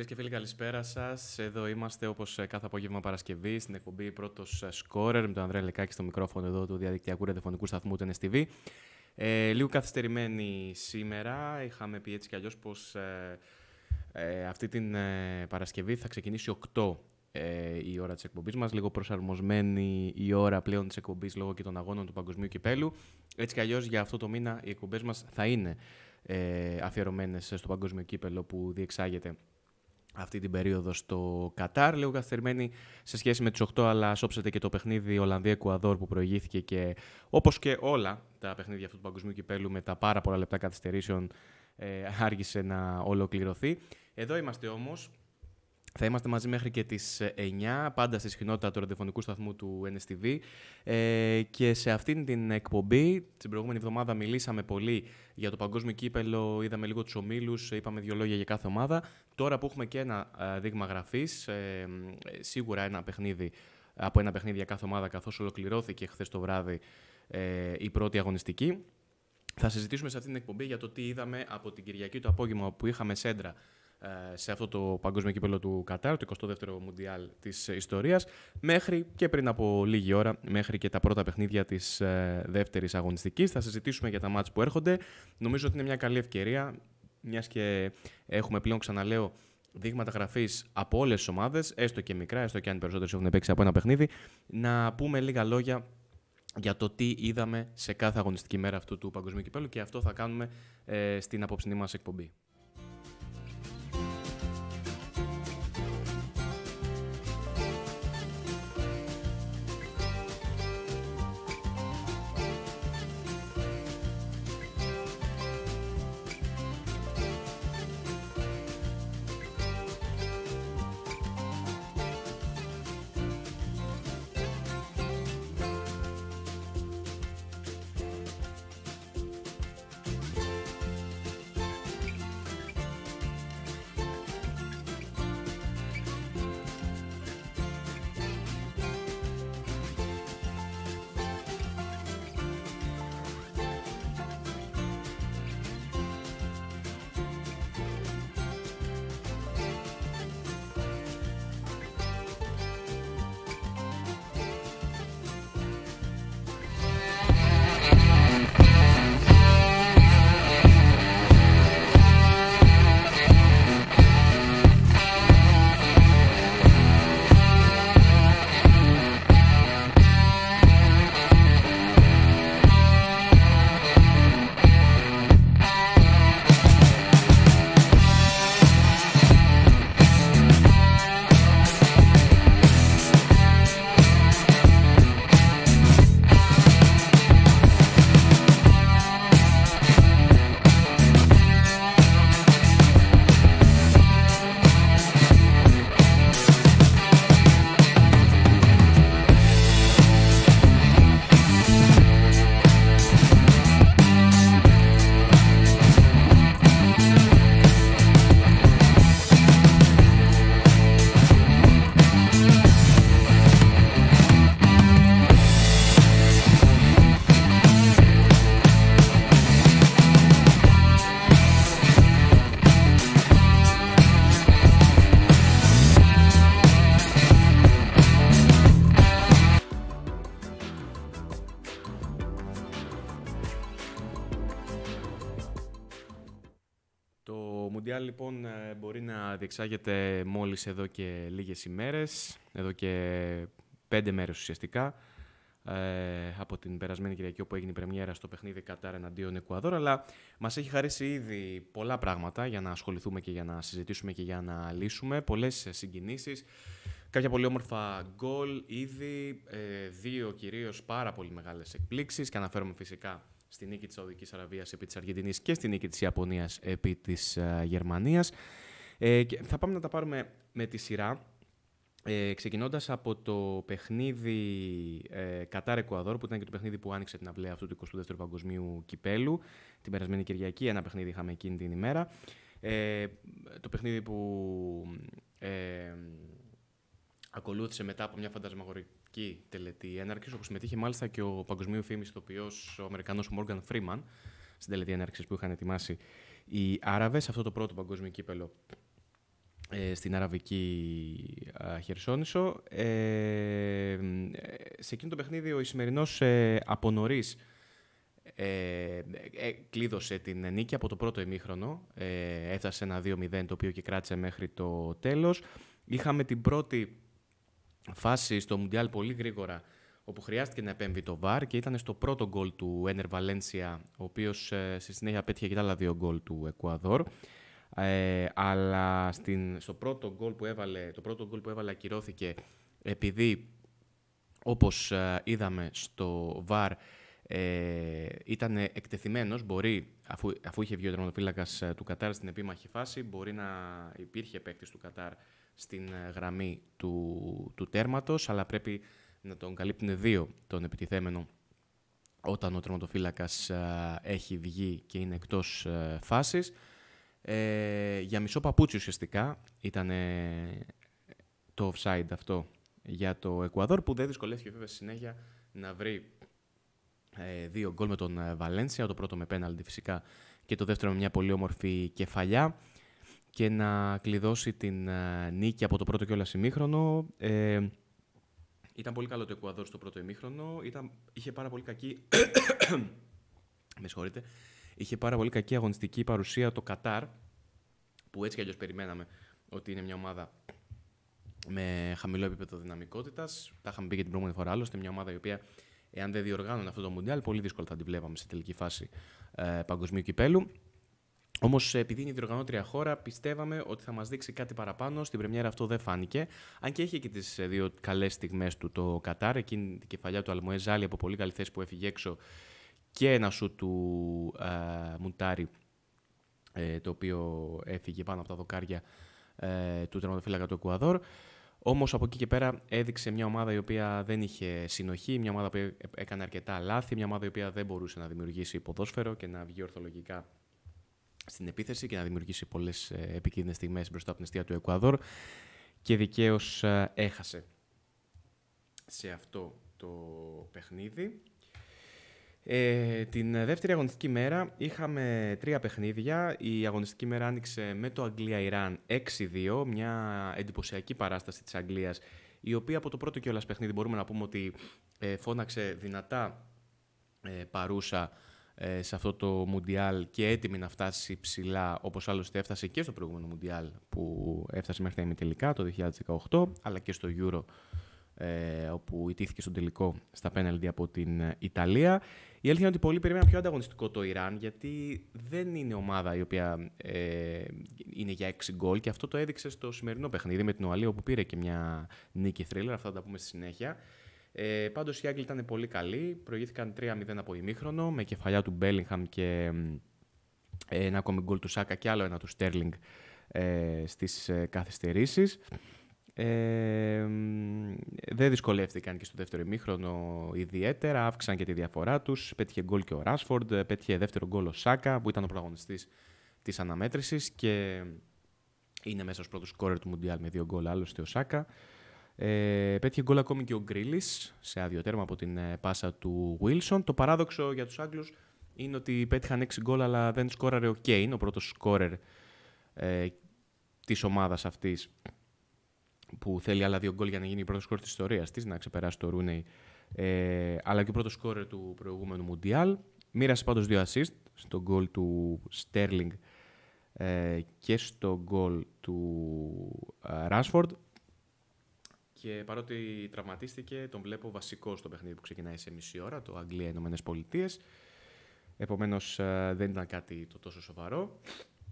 Φίλες και φίλοι, καλησπέρα σας. Εδώ είμαστε όπως ε, κάθε απόγευμα Παρασκευή στην εκπομπή Πρώτος ε, Σκόρερ με τον Ανδρέα Λεκάκη στο μικρόφωνο εδώ του διαδικτυακού ραδιοφωνικού σταθμού του NSTV. Ε, λίγο καθυστερημένη σήμερα. Είχαμε πει έτσι κι αλλιώς πως ε, ε, αυτή την Παρασκευή θα ξεκινήσει 8 η ώρα της εκπομπής μας. Λίγο προσαρμοσμένη η ώρα πλέον της εκπομπής λόγω και των αγώνων του Παγκοσμίου Κυπέλου. Έτσι κι αλλιώς για αυτό το μήνα οι εκπομπές μας θα είναι ε, αφιερωμένες στο παγκόσμιο κύπελο που διεξάγεται αυτή την περίοδο στο Κατάρ. Λίγο καθυστερημένη σε σχέση με τις 8, αλλά σώψατε και το παιχνίδι Ολλανδία-Εκουαδόρ που προηγήθηκε και όπως και όλα τα παιχνίδια αυτού του παγκοσμίου κυπέλου με τα πάρα πολλά λεπτά καθυστερήσεων ε, άργησε να ολοκληρωθεί. Εδώ είμαστε όμως θα είμαστε μαζί μέχρι και τις 9, ε, πάντα στη συχνότητα του ραδιοφωνικού σταθμού του NSTV. Ε, και σε αυτήν την εκπομπή, την προηγούμενη εβδομάδα μιλήσαμε πολύ για το παγκόσμιο κύπελο, είδαμε λίγο τους ομίλους, ε, είπαμε δύο λόγια για κάθε ομάδα. Τώρα που έχουμε και ένα ε, δείγμα γραφής, σίγουρα ένα παιχνίδι από ένα παιχνίδι για κάθε ομάδα, καθώς ολοκληρώθηκε χθες το βράδυ ε, η πρώτη αγωνιστική. Θα συζητήσουμε σε αυτήν την εκπομπή για το τι είδαμε από την Κυριακή το απόγευμα που είχαμε σέντρα ε, σε αυτό το παγκόσμιο κύπελο του Κατάρ, το 22ο Μουντιάλ της ιστορίας, μέχρι και πριν από λίγη ώρα, μέχρι και τα πρώτα παιχνίδια της ε, δεύτερης αγωνιστικής. Θα συζητήσουμε για τα μάτς που έρχονται. Νομίζω ότι είναι μια καλή ευκαιρία, μιας και έχουμε πλέον, ξαναλέω, δείγματα γραφής από όλες τις ομάδες, έστω και μικρά, έστω και αν οι περισσότερε έχουν παίξει από ένα παιχνίδι, να πούμε λίγα λόγια για το τι είδαμε σε κάθε αγωνιστική μέρα αυτού του παγκοσμίου κυπέλου και αυτό θα κάνουμε ε, στην απόψηνή μας εκπομπή. λοιπόν ε, μπορεί να διεξάγεται μόλις εδώ και λίγες ημέρες, εδώ και πέντε μέρες ουσιαστικά, ε, από την περασμένη Κυριακή όπου έγινε η πρεμιέρα στο παιχνίδι Κατάρ εναντίον Εκουαδόρ, αλλά μας έχει χαρίσει ήδη πολλά πράγματα για να ασχοληθούμε και για να συζητήσουμε και για να λύσουμε, πολλές συγκινήσεις, κάποια πολύ όμορφα γκολ ήδη, ε, δύο κυρίως πάρα πολύ μεγάλες εκπλήξεις και αναφέρομαι φυσικά στη νίκη της Σαουδικής Αραβίας επί της Αργεντινής και στη νίκη της Ιαπωνίας επί της ε, Γερμανίας. Ε, θα πάμε να τα πάρουμε με τη σειρά. Ε, ξεκινώντας από το παιχνίδι ε, Κατάρ Εκουαδόρ, που ήταν και το παιχνίδι που άνοιξε την αυλαία αυτού του 22ου Παγκοσμίου Κυπέλου, την περασμένη Κυριακή, ένα παιχνίδι είχαμε εκείνη την ημέρα. Ε, το παιχνίδι που ε, ακολούθησε μετά από μια φαντασμαγορική κοινοβουλευτική τελετή έναρξης, όπω συμμετείχε μάλιστα και ο παγκοσμίου φήμης ηθοποιό, ο Αμερικανό Μόργαν Φρήμαν, στην τελετή έναρξης που είχαν ετοιμάσει οι Άραβες, αυτό το πρώτο παγκοσμίο κύπελο ε, στην Αραβική Χερσόνησο. Ε, σε εκείνο το παιχνίδι ο Ισημερινός ε, από νωρίς ε, ε, κλείδωσε την νίκη από το πρώτο ημίχρονο. έφτασε ένα 2-0 το οποίο και κράτησε μέχρι το τέλος. Είχαμε την πρώτη φάση στο Μουντιάλ πολύ γρήγορα όπου χρειάστηκε να επέμβει το ΒΑΡ και ήταν στο πρώτο γκολ του Ένερ Βαλένσια, ο οποίος ε, στη συνέχεια πέτυχε και τα άλλα δύο γκολ του Εκουαδόρ. Ε, αλλά στην, στο πρώτο γκολ που έβαλε, το πρώτο γκολ που έβαλε ακυρώθηκε επειδή, όπως ε, είδαμε στο ΒΑΡ, ε, ήταν εκτεθειμένος, μπορεί, αφού, αφού είχε βγει ο τερματοφύλακας ε, του Κατάρ στην επίμαχη φάση, μπορεί να υπήρχε παίκτης του Κατάρ στην ε, γραμμή του, του τέρματος, αλλά πρέπει να τον καλύπτουν δύο τον επιτιθέμενο όταν ο τερματοφύλακας ε, έχει βγει και είναι εκτός ε, φάσης. για μισό παπούτσι ουσιαστικά ήταν το offside αυτό για το Εκουαδόρ που δεν δυσκολεύτηκε βέβαια συνέχεια να βρει δύο γκολ με τον Βαλένσια, το πρώτο με πέναλτι φυσικά και το δεύτερο με μια πολύ όμορφη κεφαλιά και να κλειδώσει την ε, νίκη από το πρώτο κιόλα ημίχρονο. Ε, ήταν πολύ καλό το Εκουαδόρ στο πρώτο ημίχρονο. Ήταν, είχε πάρα πολύ κακή. με συγχωρείτε. Είχε πάρα πολύ κακή αγωνιστική παρουσία το Κατάρ, που έτσι κι αλλιώς περιμέναμε ότι είναι μια ομάδα με χαμηλό επίπεδο δυναμικότητας. Τα είχαμε πει και την προηγούμενη φορά. Άλλωστε, μια ομάδα η οποία, εάν δεν διοργάνωνε αυτό το Μουντιάλ, πολύ δύσκολα θα την βλέπαμε σε τελική φάση ε, παγκοσμίου κυπέλου. Όμως, επειδή είναι η διοργανώτρια χώρα, πιστεύαμε ότι θα μας δείξει κάτι παραπάνω. Στην Πρεμιέρα αυτό δεν φάνηκε. Αν και είχε και τις ε, δύο καλές στιγμές του το Κατάρ, εκείνη την κεφαλιά του Αλμοέ από πολύ καλή θέση που έφυγε έξω και ένα σου του α, ε, Μουντάρι, ε, το οποίο έφυγε πάνω από τα δοκάρια ε, του τερματοφύλακα του Εκουαδόρ. Όμως από εκεί και πέρα έδειξε μια ομάδα η οποία δεν είχε συνοχή, μια ομάδα που έκανε αρκετά λάθη, μια ομάδα η οποία δεν μπορούσε να δημιουργήσει ποδόσφαιρο και να βγει ορθολογικά στην επίθεση και να δημιουργήσει πολλές ε, επικίνδυνες στιγμές μπροστά από την αιστεία του Εκουαδόρ και δικαίως ε, έχασε σε αυτό το παιχνίδι. Ε, την δεύτερη αγωνιστική μέρα είχαμε τρία παιχνίδια. Η αγωνιστική μέρα άνοιξε με το Αγγλία-Ιράν 6-2, μια εντυπωσιακή παράσταση της Αγγλίας, η οποία από το πρώτο κιόλας παιχνίδι μπορούμε να πούμε ότι φώναξε δυνατά παρούσα ε, σε αυτό το Μουντιάλ και έτοιμη να φτάσει ψηλά όπως άλλωστε έφτασε και στο προηγούμενο Μουντιάλ που έφτασε μέχρι τα ημιτελικά το 2018 αλλά και στο Euro ε, όπου ιτήθηκε στον τελικό στα πέναλντι από την Ιταλία. Η αλήθεια είναι ότι πολλοί περιμέναν πιο ανταγωνιστικό το Ιράν γιατί δεν είναι ομάδα η οποία ε, είναι για 6 γκολ και αυτό το έδειξε στο σημερινό παιχνίδι με την Ουαλία όπου πήρε και μια νίκη θρίλερ, αυτά θα τα πούμε στη συνέχεια. Ε, Πάντως οι Άγγλοι ήταν πολύ καλοί. Προηγήθηκαν 3-0 από ημίχρονο με κεφαλιά του Μπέλιγχαμ και ένα ακόμη γκολ του Σάκα και άλλο ένα του Στέρλινγκ ε, στις ε, καθυστερήσεις. Ε, δεν δυσκολεύτηκαν και στο δεύτερο ημίχρονο ιδιαίτερα, αύξησαν και τη διαφορά τους, πέτυχε γκολ και ο Ράσφορντ, πέτυχε δεύτερο γκολ ο Σάκα που ήταν ο πρωταγωνιστής της αναμέτρησης και είναι μέσα ως πρώτο σκόρε του Μουντιάλ με δύο γκολ άλλωστε ο Σάκα. Ε, πέτυχε γκολ ακόμη και ο Γκρίλη σε άδειο τέρμα από την ε, πάσα του Βίλσον. Το παράδοξο για τους Άγγλους είναι ότι πέτυχαν 6 γκολ, αλλά δεν σκόραρε ο Κέιν, ο πρώτος σκόρερ ε, της ομάδας αυτής που θέλει άλλα δύο γκολ για να γίνει η πρώτη σκόρ της ιστορίας της, να ξεπεράσει το Ρούνεϊ, ε, αλλά και ο πρώτος σκόρερ του προηγούμενου Μουντιάλ. Μοίρασε πάντως δύο assist στο γκολ του Στέρλινγκ ε, και στο γκολ του Ράσφορντ. Ε, και παρότι τραυματίστηκε, τον βλέπω βασικό στο παιχνίδι που ξεκινάει σε μισή ώρα, το Αγγλία-Ηνωμένε Πολιτείες. Επομένως, ε, δεν ήταν κάτι το τόσο σοβαρό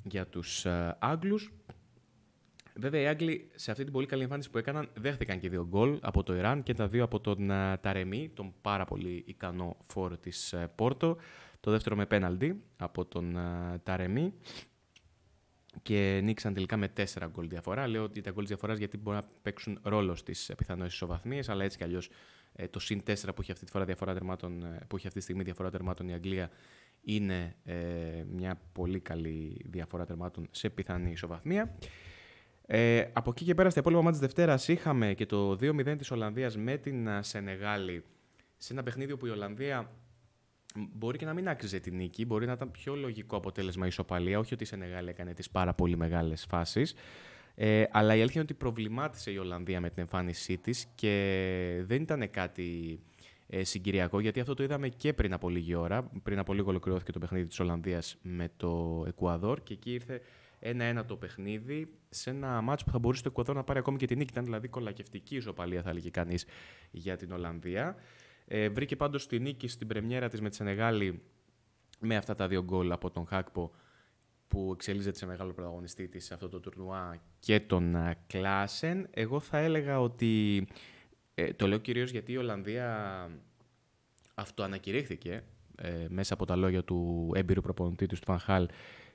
για τους ε, Άγγλους. Βέβαια, οι Άγγλοι σε αυτή την πολύ καλή εμφάνιση που έκαναν δέχτηκαν και δύο γκολ από το Ιράν και τα δύο από τον ε, Τάρεμι, τον πάρα πολύ ικανό φόρο τη Πόρτο. Το δεύτερο με πέναλτι από τον Ταρεμή και νίξαν τελικά με τέσσερα γκολ διαφορά. Λέω ότι τα γκολ διαφοράς γιατί μπορεί να παίξουν ρόλο στις πιθανέ ισοβαθμίες, αλλά έτσι κι αλλιώς ε, το συν 4 που έχει αυτή τη, φορά διαφορά τερμάτων, ε, που έχει αυτή τη στιγμή διαφορά τερμάτων η Αγγλία είναι ε, μια πολύ καλή διαφορά τερμάτων σε πιθανή ισοβαθμία. Ε, από εκεί και πέρα, στα υπόλοιπα μάτια της Δευτέρας είχαμε και το 2-0 της Ολλανδίας με την Σενεγάλη. Σε ένα παιχνίδι που η Ολλανδία μπορεί και να μην άξιζε την νίκη. Μπορεί να ήταν πιο λογικό αποτέλεσμα η ισοπαλία. Όχι ότι η Σενεγάλη έκανε τις πάρα πολύ μεγάλες φάσεις. Ε, αλλά η αλήθεια είναι ότι προβλημάτισε η Ολλανδία με την εμφάνισή της και δεν ήταν κάτι ε, συγκυριακό, γιατί αυτό το είδαμε και πριν από λίγη ώρα. Πριν από λίγο ολοκληρώθηκε το παιχνίδι της Ολλανδίας με το Εκουαδόρ και εκεί ήρθε ένα-ένα το παιχνίδι σε ένα μάτσο που θα μπορούσε το Εκουαδόρ να πάρει ακόμη και την νίκη. Ήταν δηλαδή κολακευτική ισοπαλία, θα έλεγε κανείς, για την Ολλανδία. Ε, βρήκε πάντως τη νίκη στην πρεμιέρα της με τη Σενεγάλη με αυτά τα δύο γκολ από τον Χάκπο που εξελίζεται σε μεγάλο πρωταγωνιστή της σε αυτό το τουρνουά και τον ε, Κλάσεν. Εγώ θα έλεγα ότι, ε, το λέω κυρίως γιατί η Ολλανδία αυτοανακηρύχθηκε ε, μέσα από τα λόγια του έμπειρου προπονητή του χάλ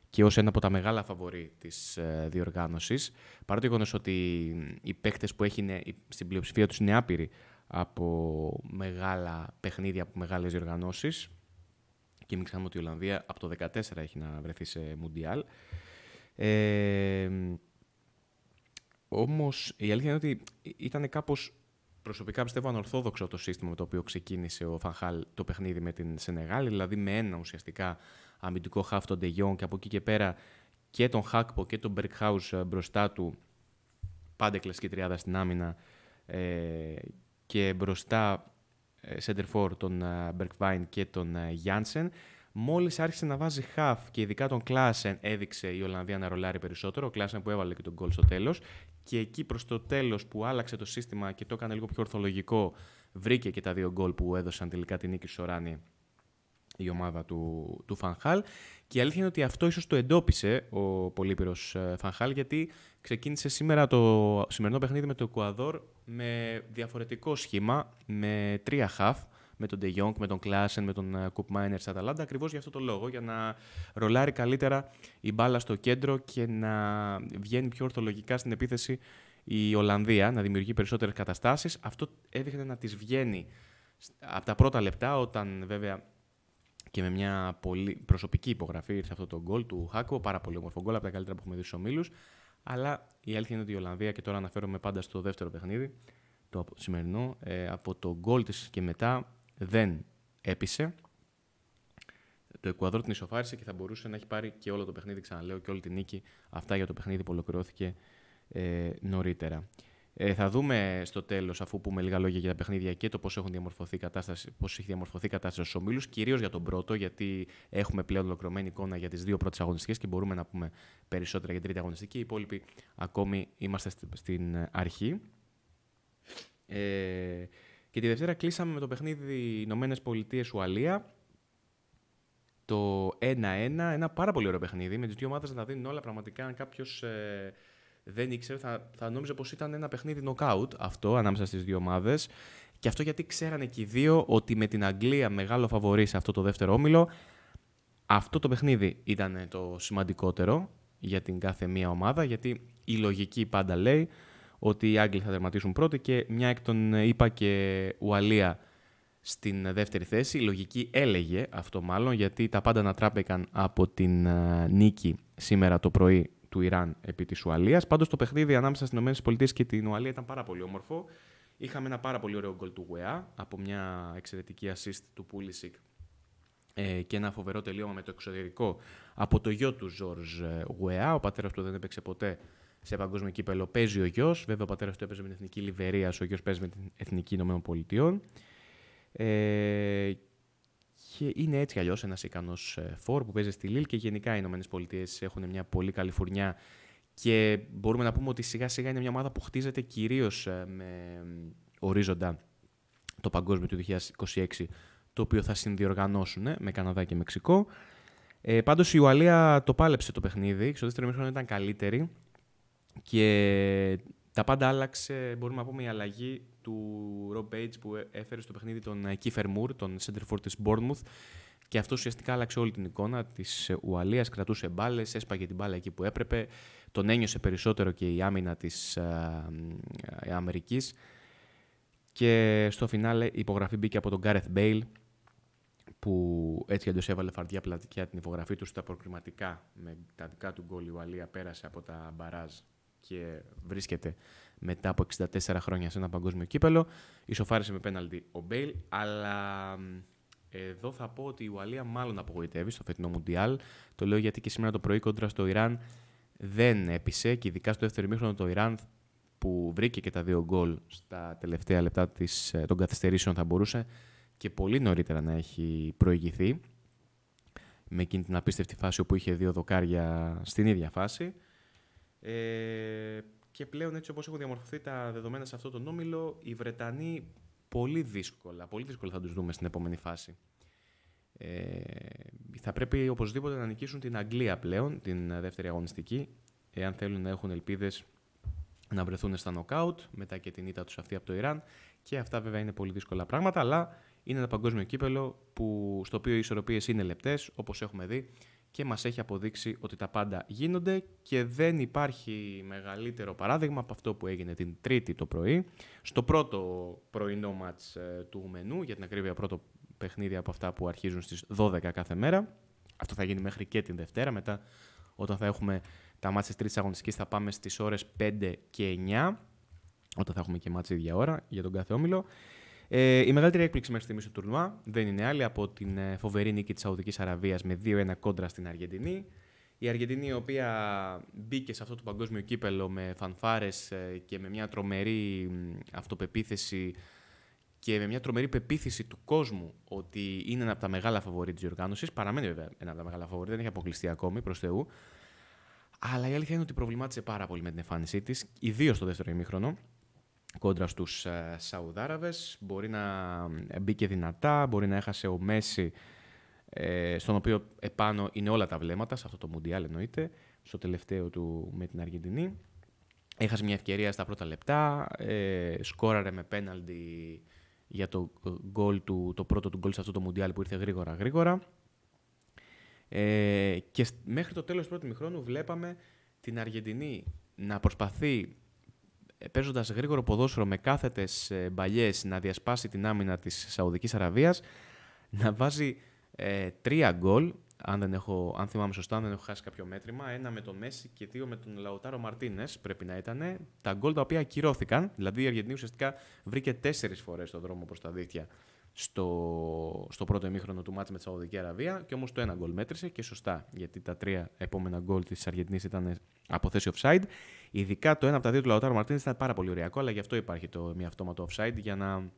και ως ένα από τα μεγάλα φαβορή της ε, διοργάνωσης. Παρά το γεγονός ότι οι παίκτες που έχει στην πλειοψηφία τους είναι άπειροι από μεγάλα παιχνίδια, από μεγάλες διοργανώσεις. Και μην ξεχνάμε ότι η Ολλανδία από το 2014 έχει να βρεθεί σε Μουντιάλ. Ε, όμως η αλήθεια είναι ότι ήταν κάπως προσωπικά πιστεύω ανορθόδοξο το σύστημα με το οποίο ξεκίνησε ο Φανχάλ το παιχνίδι με την Σενεγάλη, δηλαδή με ένα ουσιαστικά αμυντικό χάφ Ντεγιόν και από εκεί και πέρα και τον Χάκπο και τον Μπερκχάους μπροστά του, πάντα κλασική τριάδα στην άμυνα ε, και μπροστά ε, center for τον Μπερκβάιν και τον Γιάνσεν, Μόλις άρχισε να βάζει half και ειδικά τον Κλάσεν έδειξε η Ολλανδία να ρολάρει περισσότερο, ο Κλάσεν που έβαλε και τον γκολ στο τέλος. και εκεί προς το τέλος που άλλαξε το σύστημα και το έκανε λίγο πιο ορθολογικό βρήκε και τα δύο γκολ που έδωσαν τελικά την νίκη Ράνι η ομάδα του, του Φανχάλ και η αλήθεια είναι ότι αυτό ίσως το εντόπισε ο Πολύπειρο ε, Φανχάλ, γιατί ξεκίνησε σήμερα το σημερινό παιχνίδι με το Εκουαδόρ με διαφορετικό σχήμα, με τρία χαφ με τον De με τον Κλάσεν, με τον Κουπ Μάινερ στα Αταλάντα, ακριβώς για αυτό το λόγο, για να ρολάρει καλύτερα η μπάλα στο κέντρο και να βγαίνει πιο ορθολογικά στην επίθεση η Ολλανδία, να δημιουργεί περισσότερες καταστάσεις. Αυτό έδειχνε να της βγαίνει από τα πρώτα λεπτά, όταν βέβαια και με μια πολύ προσωπική υπογραφή ήρθε αυτό το γκολ του Χάκο. Πάρα πολύ όμορφο γκολ από τα καλύτερα που έχουμε δει στους ομίλους. Αλλά η αλήθεια είναι ότι η Ολλανδία, και τώρα αναφέρομαι πάντα στο δεύτερο παιχνίδι, το σημερινό, ε, από το γκολ της και μετά δεν έπεισε. Το Εκουαδόρ την ισοφάρισε και θα μπορούσε να έχει πάρει και όλο το παιχνίδι, ξαναλέω, και όλη την νίκη. Αυτά για το παιχνίδι που ολοκληρώθηκε ε, νωρίτερα. Ε, θα δούμε στο τέλος, αφού πούμε λίγα λόγια για τα παιχνίδια και το πώς έχουν διαμορφωθεί κατάσταση, πώς έχει διαμορφωθεί η κατάσταση στους ομίλους, κυρίως για τον πρώτο, γιατί έχουμε πλέον ολοκληρωμένη εικόνα για τις δύο πρώτες αγωνιστικές και μπορούμε να πούμε περισσότερα για την τρίτη αγωνιστική. Οι υπόλοιποι ακόμη είμαστε στην αρχή. Ε, και τη Δευτέρα κλείσαμε με το παιχνίδι Ηνωμένες Πολιτείες Ουαλία. Το 1-1, ένα πάρα πολύ ωραίο παιχνίδι, με τις δύο ομάδες να δίνουν όλα. Πραγματικά, αν κάποιος ε, δεν ήξερε, θα, θα νόμιζε πως ήταν ένα παιχνίδι νοκάουτ αυτό ανάμεσα στις δύο ομάδες. Και αυτό γιατί ξέρανε και οι δύο ότι με την Αγγλία μεγάλο φαβορή σε αυτό το δεύτερο όμιλο, αυτό το παιχνίδι ήταν το σημαντικότερο για την κάθε μία ομάδα, γιατί η λογική πάντα λέει ότι οι Άγγλοι θα τερματίσουν πρώτοι και μια εκ των ε, είπα και Ουαλία στην δεύτερη θέση. Η λογική έλεγε αυτό μάλλον, γιατί τα πάντα ανατράπηκαν από την ε, νίκη σήμερα το πρωί του Ιράν επί της Ουαλίας. Πάντως το παιχνίδι ανάμεσα στις ΗΠΑ και την Ουαλία ήταν πάρα πολύ όμορφο. Είχαμε ένα πάρα πολύ ωραίο γκολ του Γουεά από μια εξαιρετική assist του Πούλησικ ε, και ένα φοβερό τελείωμα με το εξωτερικό από το γιο του Ζορζ ε, Γουεά. Ο πατέρας του δεν έπαιξε ποτέ σε παγκόσμιο κύπελο. Παίζει ο γιος. Βέβαια, ο πατέρας του έπαιζε με την εθνική Λιβερία, ο γιος παίζει με την εθνική Ηνωμένων Ε, και είναι έτσι αλλιώς ένας ικανός ε, φόρ που παίζει στη Λίλ και γενικά οι Ηνωμένες Πολιτείες έχουν μια πολύ καλή φουρνιά και μπορούμε να πούμε ότι σιγά σιγά είναι μια ομάδα που χτίζεται κυρίως ε, με ορίζοντα το παγκόσμιο του 2026 το οποίο θα συνδιοργανώσουν με Καναδά και Μεξικό. Ε, πάντως η Ουαλία το πάλεψε το παιχνίδι, στο δεύτερο μήχρονο ήταν καλύτερη και τα πάντα άλλαξε, μπορούμε να πούμε η αλλαγή του Rob Page που έφερε στο παιχνίδι τον ε, Kiefer Moore, τον center της Bournemouth. Και αυτό ουσιαστικά άλλαξε όλη την εικόνα της Ουαλίας. Κρατούσε μπάλες, έσπαγε την μπάλα εκεί που έπρεπε. Τον ένιωσε περισσότερο και η άμυνα της ε, ε, Αμερικής. Και στο φινάλε η υπογραφή μπήκε από τον Gareth Bale που έτσι εντό έβαλε φαρδιά πλατιά την υπογραφή του στα προκριματικά με τα δικά του γκολ η Ουαλία πέρασε από τα μπαράζ και βρίσκεται μετά από 64 χρόνια σε ένα παγκόσμιο κύπελο. Ισοφάρισε με πέναλτι ο Μπέιλ, αλλά εδώ θα πω ότι η Ουαλία μάλλον απογοητεύει στο φετινό Μουντιάλ. Το λέω γιατί και σήμερα το πρωί κόντρα στο Ιράν δεν έπεισε και ειδικά στο δεύτερο μήχρονο το Ιράν που βρήκε και τα δύο γκολ στα τελευταία λεπτά της, ε, των καθυστερήσεων θα μπορούσε και πολύ νωρίτερα να έχει προηγηθεί με εκείνη την απίστευτη φάση όπου είχε δύο δοκάρια στην ίδια φάση. Ε, και πλέον έτσι όπως έχουν διαμορφωθεί τα δεδομένα σε αυτό το όμιλο, οι Βρετανοί πολύ δύσκολα, πολύ δύσκολα θα τους δούμε στην επόμενη φάση. Ε, θα πρέπει οπωσδήποτε να νικήσουν την Αγγλία πλέον, την δεύτερη αγωνιστική, εάν θέλουν να έχουν ελπίδες να βρεθούν στα νοκάουτ, μετά και την ήττα τους αυτή από το Ιράν. Και αυτά βέβαια είναι πολύ δύσκολα πράγματα, αλλά είναι ένα παγκόσμιο κύπελο που, στο οποίο οι ισορροπίες είναι λεπτές, όπως έχουμε δει και μας έχει αποδείξει ότι τα πάντα γίνονται και δεν υπάρχει μεγαλύτερο παράδειγμα από αυτό που έγινε την Τρίτη το πρωί στο πρώτο πρωινό μάτς ε, του μενού, για την ακρίβεια πρώτο παιχνίδι από αυτά που αρχίζουν στις 12 κάθε μέρα. Αυτό θα γίνει μέχρι και την Δευτέρα, μετά όταν θα έχουμε τα μάτς της τρίτης αγωνιστικής θα πάμε στις ώρες 5 και 9, όταν θα έχουμε και μάτς ίδια ώρα για τον κάθε όμιλο. Ε, η μεγαλύτερη έκπληξη μέχρι στιγμής του τουρνουά δεν είναι άλλη από την ε, φοβερή νίκη της Σαουδικής Αραβίας με 2-1 κόντρα στην Αργεντινή. Η Αργεντινή, η οποία μπήκε σε αυτό το παγκόσμιο κύπελο με φανφάρες ε, και με μια τρομερή αυτοπεποίθηση και με μια τρομερή πεποίθηση του κόσμου ότι είναι ένα από τα μεγάλα φοβόρη της διοργάνωσης. Παραμένει βέβαια ένα από τα μεγάλα φοβόρη, δεν έχει αποκλειστεί ακόμη προς Θεού. Αλλά η αλήθεια είναι ότι προβλημάτισε πάρα πολύ με την εμφάνισή της, ιδίως στο δεύτερο ημίχρονο κόντρα στους ε, Σαουδάραβες. Μπορεί να μπήκε δυνατά, μπορεί να έχασε ο Μέση, ε, στον οποίο επάνω είναι όλα τα βλέμματα, σε αυτό το Μουντιάλ εννοείται, στο τελευταίο του με την Αργεντινή. Έχασε μια ευκαιρία στα πρώτα λεπτά, ε, σκόραρε με πέναλτι για το, γκολ του, το πρώτο του γκολ σε αυτό το Μουντιάλ που ήρθε γρήγορα γρήγορα. Ε, και μέχρι το τέλος του πρώτου μηχρόνου βλέπαμε την Αργεντινή να προσπαθεί ε, παίζοντας γρήγορο ποδόσφαιρο με κάθετες μπαλιές να διασπάσει την άμυνα της Σαουδικής Αραβίας, να βάζει ε, τρία γκολ. Αν, δεν έχω, αν θυμάμαι σωστά, αν δεν έχω χάσει κάποιο μέτρημα, ένα με τον Μέση και δύο με τον Λαουτάρο Μαρτίνες πρέπει να ήταν. Τα γκολ τα οποία ακυρώθηκαν, δηλαδή η Αργεντινή ουσιαστικά βρήκε τέσσερις φορές τον δρόμο προς τα δίχτυα στο, στο πρώτο ημίχρονο του μάτς με τη Σαουδική Αραβία και όμως το ένα γκολ μέτρησε και σωστά γιατί τα τρία επόμενα γκολ της Αργεντινής ήταν από θέση offside Ειδικά το ένα από τα δύο του Λαουτάρου Μαρτίνες ήταν πάρα πολύ ωριακό, αλλά γι' αυτό υπάρχει το μη αυτόματο offside για να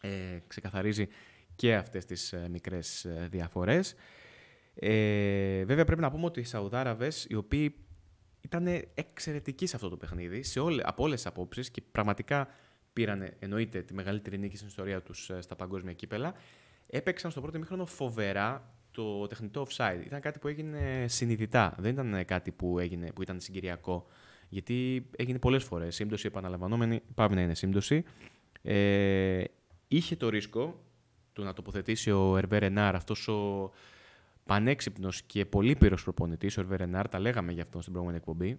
ε, ξεκαθαρίζει και αυτές τις ε, μικρές ε, διαφορές. Ε, βέβαια πρέπει να πούμε ότι οι Σαουδάραβες, οι οποίοι ήταν εξαιρετικοί σε αυτό το παιχνίδι, σε όλε, από όλες τις απόψεις και πραγματικά πήραν εννοείται τη μεγαλύτερη νίκη στην ιστορία τους ε, στα παγκόσμια κύπελα, έπαιξαν στο πρώτο μήχρονο φοβερά το τεχνητό offside. Ήταν κάτι που έγινε συνειδητά, δεν ήταν κάτι που, έγινε, που ήταν συγκυριακό γιατί έγινε πολλές φορές. Σύμπτωση επαναλαμβανόμενη, πάμε να είναι σύμπτωση. Ε, είχε το ρίσκο του να τοποθετήσει ο Ερβέ Ρενάρ, αυτός ο πανέξυπνος και πολύπειρος προπονητής, ο Ερβέ Ρενάρ, τα λέγαμε γι' αυτό στην προηγούμενη εκπομπή.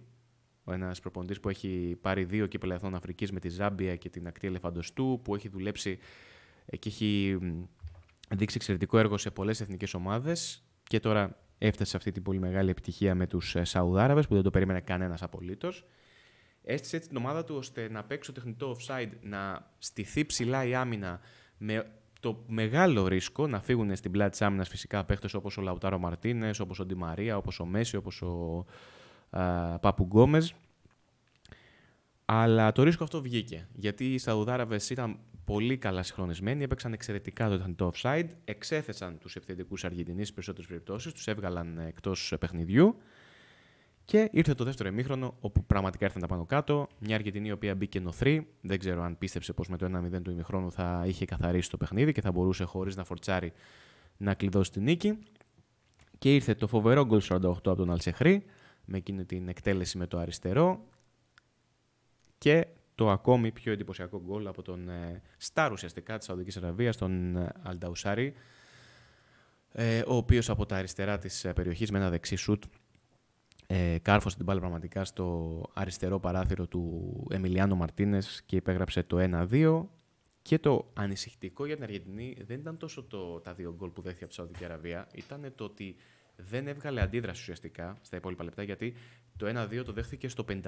Ο ένας προπονητής που έχει πάρει δύο κύπελα Εθνών Αφρικής με τη Ζάμπια και την ακτή Ελεφαντοστού, που έχει δουλέψει ε, και έχει δείξει εξαιρετικό έργο σε πολλές εθνικές ομάδες και τώρα έφτασε σε αυτή την πολύ μεγάλη επιτυχία με τους ε, Σαουδάραβες που δεν το περίμενε κανένας απολύτως. Έστησε έτσι την ομάδα του ώστε να παίξει το τεχνητό offside, να στηθεί ψηλά η άμυνα με το μεγάλο ρίσκο να φύγουν στην πλάτη της άμυνας φυσικά παίχτες όπως ο Λαουτάρο Μαρτίνες, όπως ο Ντιμαρία, όπως ο Μέση, όπως ο Παππού Γκόμες. Αλλά το ρίσκο αυτό βγήκε. Γιατί οι Σαουδάραβες ήταν πολύ καλά συγχρονισμένοι, έπαιξαν εξαιρετικά όταν το offside, εξέθεσαν τους επιθετικούς Αργεντινείς σε περισσότερες περιπτώσεις, τους έβγαλαν ε, εκτός ε, παιχνιδιού και ήρθε το δεύτερο εμίχρονο, όπου πραγματικά ήρθαν τα πάνω κάτω. Μια Αργεντινή η οποία μπήκε νοθρή, δεν ξέρω αν πίστεψε πως με το 1-0 του ημιχρόνου θα είχε καθαρίσει το παιχνίδι και θα μπορούσε χωρίς να φορτσάρει να κλειδώσει τη νίκη. Και ήρθε το φοβερό γκολ 48 από τον Αλσεχρή με εκείνη την εκτέλεση με το αριστερό και το ακόμη πιο εντυπωσιακό γκολ από τον ε, στάρ ουσιαστικά της Σαουδικής Αραβίας, τον Αλνταουσάρη, ε, ε, ο οποίος από τα αριστερά της περιοχής με ένα δεξί σουτ ε, κάρφωσε την μπάλα πραγματικά στο αριστερό παράθυρο του Εμιλιάνο Μαρτίνες και υπέγραψε το 1-2. Και το ανησυχτικό για την Αργεντινή δεν ήταν τόσο το, τα δύο γκολ που δέχτηκε από τη Σαουδική Αραβία, ήταν το ότι δεν έβγαλε αντίδραση ουσιαστικά στα υπόλοιπα λεπτά, γιατί το 1-2 το δέχθηκε στο 53.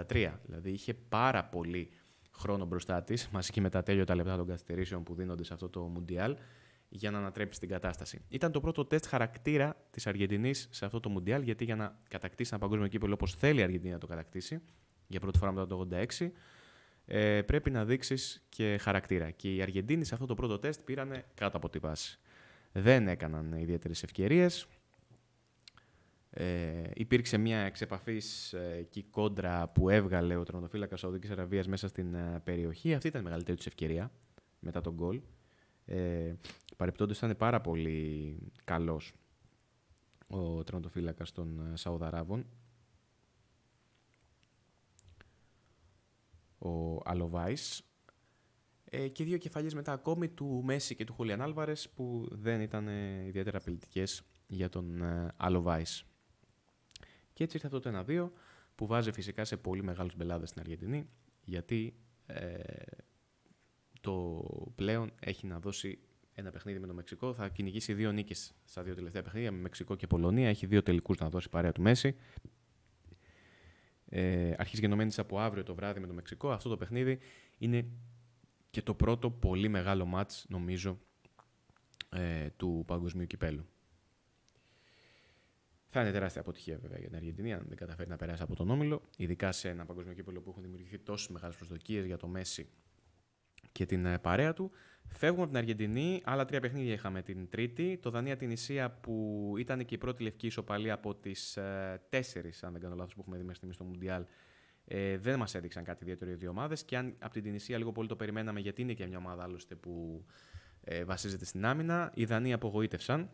Δηλαδή είχε πάρα πολύ χρόνο μπροστά της, μαζί και με τα τέλειωτα λεπτά των καθυστερήσεων που δίνονται σε αυτό το Μουντιάλ, για να ανατρέψει την κατάσταση. Ήταν το πρώτο τεστ χαρακτήρα της Αργεντινής σε αυτό το Μουντιάλ, γιατί για να κατακτήσει ένα παγκόσμιο κύπελο όπως θέλει η Αργεντινή να το κατακτήσει, για πρώτη φορά μετά το 1986, ε, πρέπει να δείξεις και χαρακτήρα. Και οι Αργεντίνοι σε αυτό το πρώτο τεστ πήραν κάτω από τη βάση. Δεν έκαναν ιδιαίτερες ευκαιρίες. Ε, υπήρξε μια εξεπαφής ε, και κόντρα που έβγαλε ο τρονοφύλακα Σαουδικής Αραβίας μέσα στην ε, περιοχή. Αυτή ήταν η μεγαλύτερη τους ευκαιρία μετά τον γκολ. Ε, ήταν πάρα πολύ καλός ο τρονοφύλακα των ε, Σαουδαράβων. Ο Ε, και δύο κεφαλιές μετά ακόμη του Μέση και του Χουλιαν Άλβαρες που δεν ήταν ιδιαίτερα απειλητικές για τον Αλοβάης. Και έτσι ήρθε αυτό το 1-2 που βάζει φυσικά σε πολύ μεγάλους μπελάδες στην Αργεντινή γιατί ε, το πλέον έχει να δώσει ένα παιχνίδι με το Μεξικό. Θα κυνηγήσει δύο νίκες στα δύο τελευταία παιχνίδια με Μεξικό και Πολωνία. Έχει δύο τελικούς να δώσει παρέα του Μέση. Ε, αρχίζει γενομένης από αύριο το βράδυ με το Μεξικό. Αυτό το παιχνίδι είναι και το πρώτο πολύ μεγάλο μάτς νομίζω ε, του παγκοσμίου κυπέλου. Θα είναι τεράστια αποτυχία βέβαια για την Αργεντινή αν δεν καταφέρει να περάσει από τον όμιλο. Ειδικά σε ένα παγκόσμιο που έχουν δημιουργηθεί τόσες μεγάλες προσδοκίες για το Μέση και την ε, παρέα του. Φεύγουμε από την Αργεντινή. Άλλα τρία παιχνίδια είχαμε την Τρίτη. Το Δανία την Ισία που ήταν και η πρώτη λευκή ισοπαλία από τις ε, τέσσερις, αν δεν κάνω λάθος, που έχουμε δει μέχρι στιγμής στο Μουντιάλ. Ε, δεν μας έδειξαν κάτι ιδιαίτερο οι δύο ομάδες. Και αν από την Τινησία λίγο πολύ το περιμέναμε, γιατί είναι και μια ομάδα άλλωστε που ε, βασίζεται στην άμυνα. Οι Δανείοι απογοήτευσαν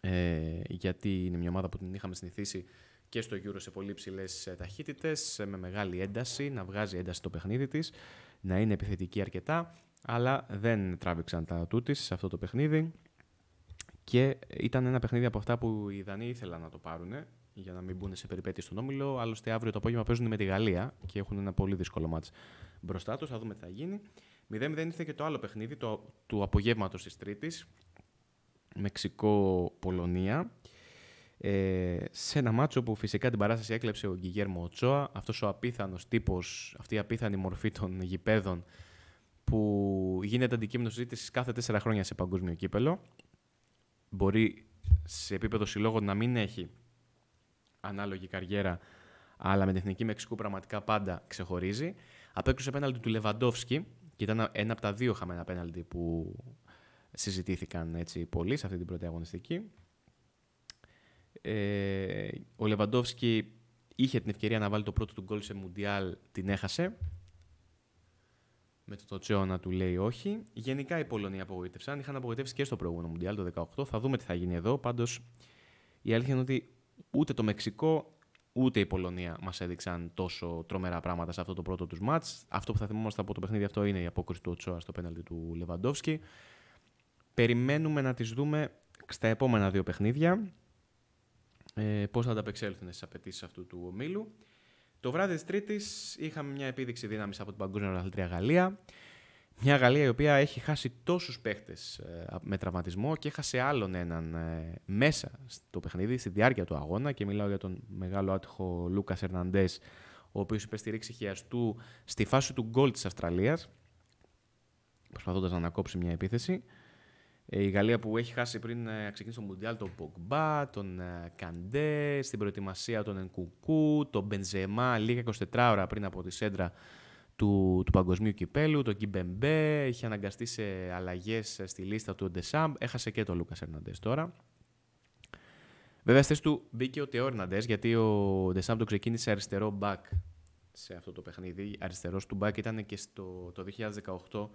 ε, γιατί είναι μια ομάδα που την είχαμε συνηθίσει και στο γύρο σε πολύ ψηλές ε, ταχύτητες, ε, με μεγάλη ένταση, να βγάζει ένταση το παιχνίδι της, να είναι επιθετική αρκετά, αλλά δεν τράβηξαν τα τούτη σε αυτό το παιχνίδι. Και ήταν ένα παιχνίδι από αυτά που οι Δανείοι ήθελαν να το πάρουν για να μην μπουν σε περιπέτειες στον όμιλο. Άλλωστε, αύριο το απόγευμα παίζουν με τη Γαλλία και έχουν ένα πολύ δύσκολο μάτς μπροστά τους. Θα δούμε τι θα γίνει. 0-0 ήρθε και το άλλο παιχνίδι το, του απογεύματος της Τρίτης, Μεξικό-Πολωνία. Ε, σε ένα μάτσο που φυσικά την παράσταση έκλεψε ο Γκυγέρμο Οτσόα, Αυτός ο απίθανος τύπος, αυτή η απίθανη μορφή των γηπέδων που γίνεται αντικείμενο συζήτησης κάθε τέσσερα χρόνια σε παγκόσμιο κύπελο. Μπορεί σε επίπεδο συλλόγων να μην έχει ανάλογη καριέρα, αλλά με την Εθνική Μεξικού πραγματικά πάντα ξεχωρίζει. Απέκρουσε πέναλτι του Λεβαντόφσκι και ήταν ένα από τα δύο χαμένα πέναλτι που συζητήθηκαν έτσι, πολύ σε αυτή την πρώτη αγωνιστική. Ε, ο Λεβαντόφσκι είχε την ευκαιρία να βάλει το πρώτο του γκολ σε Μουντιάλ, την έχασε. Με το Τσέο να του λέει όχι. Γενικά οι Πολωνοί απογοήτευσαν. Είχαν απογοητεύσει και στο προηγούμενο Μουντιάλ το 18. Θα δούμε τι θα γίνει εδώ. Πάντως η αλήθεια είναι ότι ούτε το Μεξικό ούτε η Πολωνία μας έδειξαν τόσο τρομερά πράγματα σε αυτό το πρώτο τους μάτ. Αυτό που θα θυμόμαστε από το παιχνίδι αυτό είναι η απόκριση του Τσόα στο πέναλτι του Λεβαντόφσκι. Περιμένουμε να τις δούμε στα επόμενα δύο παιχνίδια, ε, πώς θα ανταπεξέλθουν στις απαιτήσεις αυτού του ομίλου. Το βράδυ της Τρίτης είχαμε μια επίδειξη δύναμης από την Παγκόσμια Αθλητρία Γαλλία. Μια Γαλλία η οποία έχει χάσει τόσους παίχτες ε, με τραυματισμό και έχασε άλλον έναν ε, μέσα στο παιχνίδι, στη διάρκεια του αγώνα και μιλάω για τον μεγάλο άτυχο Λούκας Ερναντές, ο οποίος υπεστηρίξει χειαστού στη φάση του γκολ της Αυστραλίας, προσπαθώντας να ανακόψει μια επίθεση. Ε, η Γαλλία που έχει χάσει πριν ε, ξεκίνησε το Μουντιάλ τον Πογκμπά, τον ε, Καντέ, στην προετοιμασία τον Ενκουκού, τον Μπενζεμά λίγα 24 ώρα πριν από τη σέντρα του, του παγκοσμίου κυπέλου, τον Κιμπεμπέ, είχε αναγκαστεί σε αλλαγές στη λίστα του Ντεσάμπ, έχασε και τον Λούκας Ερναντές τώρα. Βέβαια, στι του μπήκε ο Τεό Ερναντές, γιατί ο Ντεσάμπ το ξεκίνησε αριστερό μπακ σε αυτό το παιχνίδι. Αριστερός του μπακ ήταν και στο, το 2018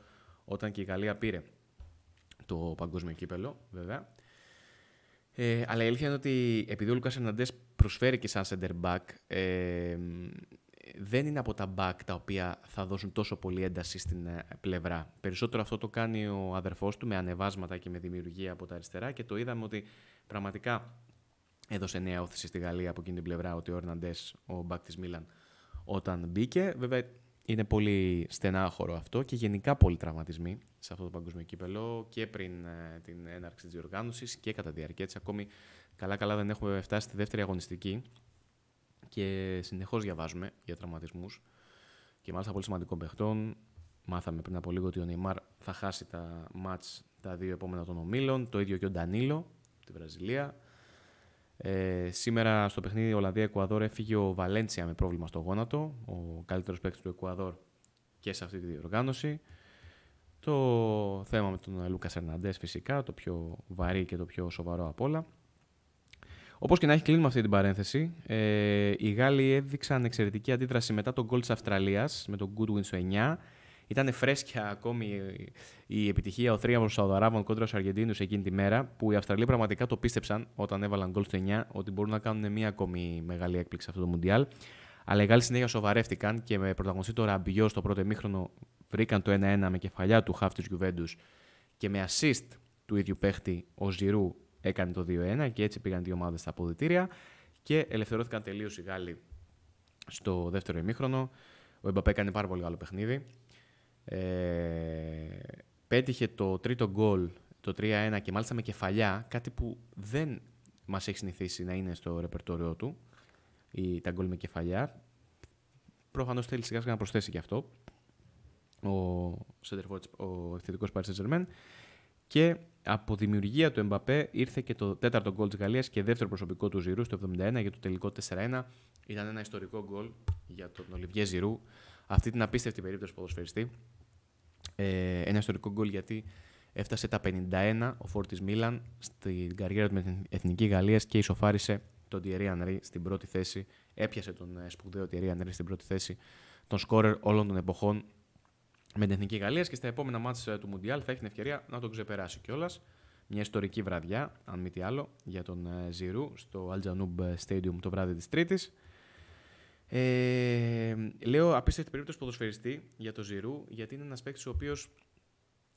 όταν και η Γαλλία πήρε το παγκόσμιο κύπελο, βέβαια. Ε, αλλά η αλήθεια είναι ότι επειδή ο Λουκάς Ερναντές προσφέρει και σαν center back, ε, δεν είναι από τα back τα οποία θα δώσουν τόσο πολύ ένταση στην ε, πλευρά. Περισσότερο αυτό το κάνει ο αδερφός του με ανεβάσματα και με δημιουργία από τα αριστερά και το είδαμε ότι πραγματικά έδωσε νέα όθηση στη Γαλλία από εκείνη την πλευρά ότι ο Ερναντές, ο back της Μίλαν, όταν μπήκε. Βέβαια είναι πολύ στενάχωρο αυτό και γενικά πολύ τραυματισμοί σε αυτό το παγκόσμιο κύπελο και πριν ε, την έναρξη της διοργάνωσης και κατά τη διάρκεια Ακόμη καλά-καλά δεν έχουμε φτάσει στη δεύτερη αγωνιστική και συνεχώς διαβάζουμε για τραυματισμούς. Και μάλιστα πολύ σημαντικών παιχτών. Μάθαμε πριν από λίγο ότι ο Νεϊμάρ θα χάσει τα μάτς τα δύο επόμενα των ομίλων. Το ίδιο και ο Ντανίλο, τη Βραζιλία. Ε, σήμερα στο παιχνίδι Ολλανδία-Εκουαδόρ έφυγε ο Βαλένσια με πρόβλημα στο γόνατο, ο καλύτερος παίκτης του Εκουαδόρ και σε αυτή τη διοργάνωση. Το θέμα με τον Λούκας Ερναντές φυσικά, το πιο βαρύ και το πιο σοβαρό απ' όλα. Όπως και να έχει, κλείνουμε αυτή την παρένθεση. Ε, οι Γάλλοι έδειξαν εξαιρετική αντίδραση μετά τον γκολ της Αυστραλίας με τον Goodwin στο 9 ήταν φρέσκια ακόμη η επιτυχία, ο θρίαμβος του Σαουδαράβων κόντρα στους Αργεντίνους εκείνη τη μέρα, που οι Αυστραλοί πραγματικά το πίστεψαν όταν έβαλαν γκολ στο 9 ότι μπορούν να κάνουν μια ακόμη μεγάλη έκπληξη αυτό το Μουντιάλ. Αλλά οι Γάλλοι συνέχεια σοβαρεύτηκαν και με πρωταγωνιστή το Ραμπιό στο πρώτο εμίχρονο βρήκαν το 1-1 με κεφαλιά του χάφ της Γιουβέντους και με assist του ίδιου παίχτη ο Ζηρού έκανε το 2-1 και έτσι πήγαν δύο ομάδες στα αποδητήρια και ελευθερώθηκαν τελείως οι Γάλλοι στο δεύτερο ημίχρονο. Ο Εμπαπέ έκανε πάρα πολύ καλό παιχνίδι. Ε, πέτυχε το τρίτο γκολ, το 3-1 και μάλιστα με κεφαλιά, κάτι που δεν μας έχει συνηθίσει να είναι στο ρεπερτόριό του, η, τα γκολ με κεφαλιά. Προφανώς θέλει σιγά σιγά να προσθέσει και αυτό ο, ο εκθετικός Paris Και από δημιουργία του Εμπαπέ ήρθε και το τέταρτο γκολ της Γαλλίας και δεύτερο προσωπικό του Ζηρού στο 71 για το τελικό 4-1. Ήταν ένα ιστορικό γκολ για τον Ολιβιέ Ζηρού. Αυτή την απίστευτη περίπτωση ποδοσφαιριστή ε, ένα ιστορικό γκολ γιατί έφτασε τα 51 ο Φόρτης Μίλαν στην καριέρα του με την Εθνική Γαλλίας και ισοφάρισε τον Τιερή Henry στην πρώτη θέση. Έπιασε τον ε, σπουδαίο Τιερή Henry στην πρώτη θέση, τον σκόρερ όλων των εποχών με την Εθνική Γαλλίας και στα επόμενα μάτια ε, του Μουντιάλ θα έχει την ευκαιρία να τον ξεπεράσει κιόλας. Μια ιστορική βραδιά, αν μη τι άλλο, για τον ε, Ζηρού στο Al Stadium το βράδυ της Τρίτης. Ε, λέω απίστευτη περίπτωση ποδοσφαιριστή για το Ζηρού, γιατί είναι ένας παίκτης ο οποίος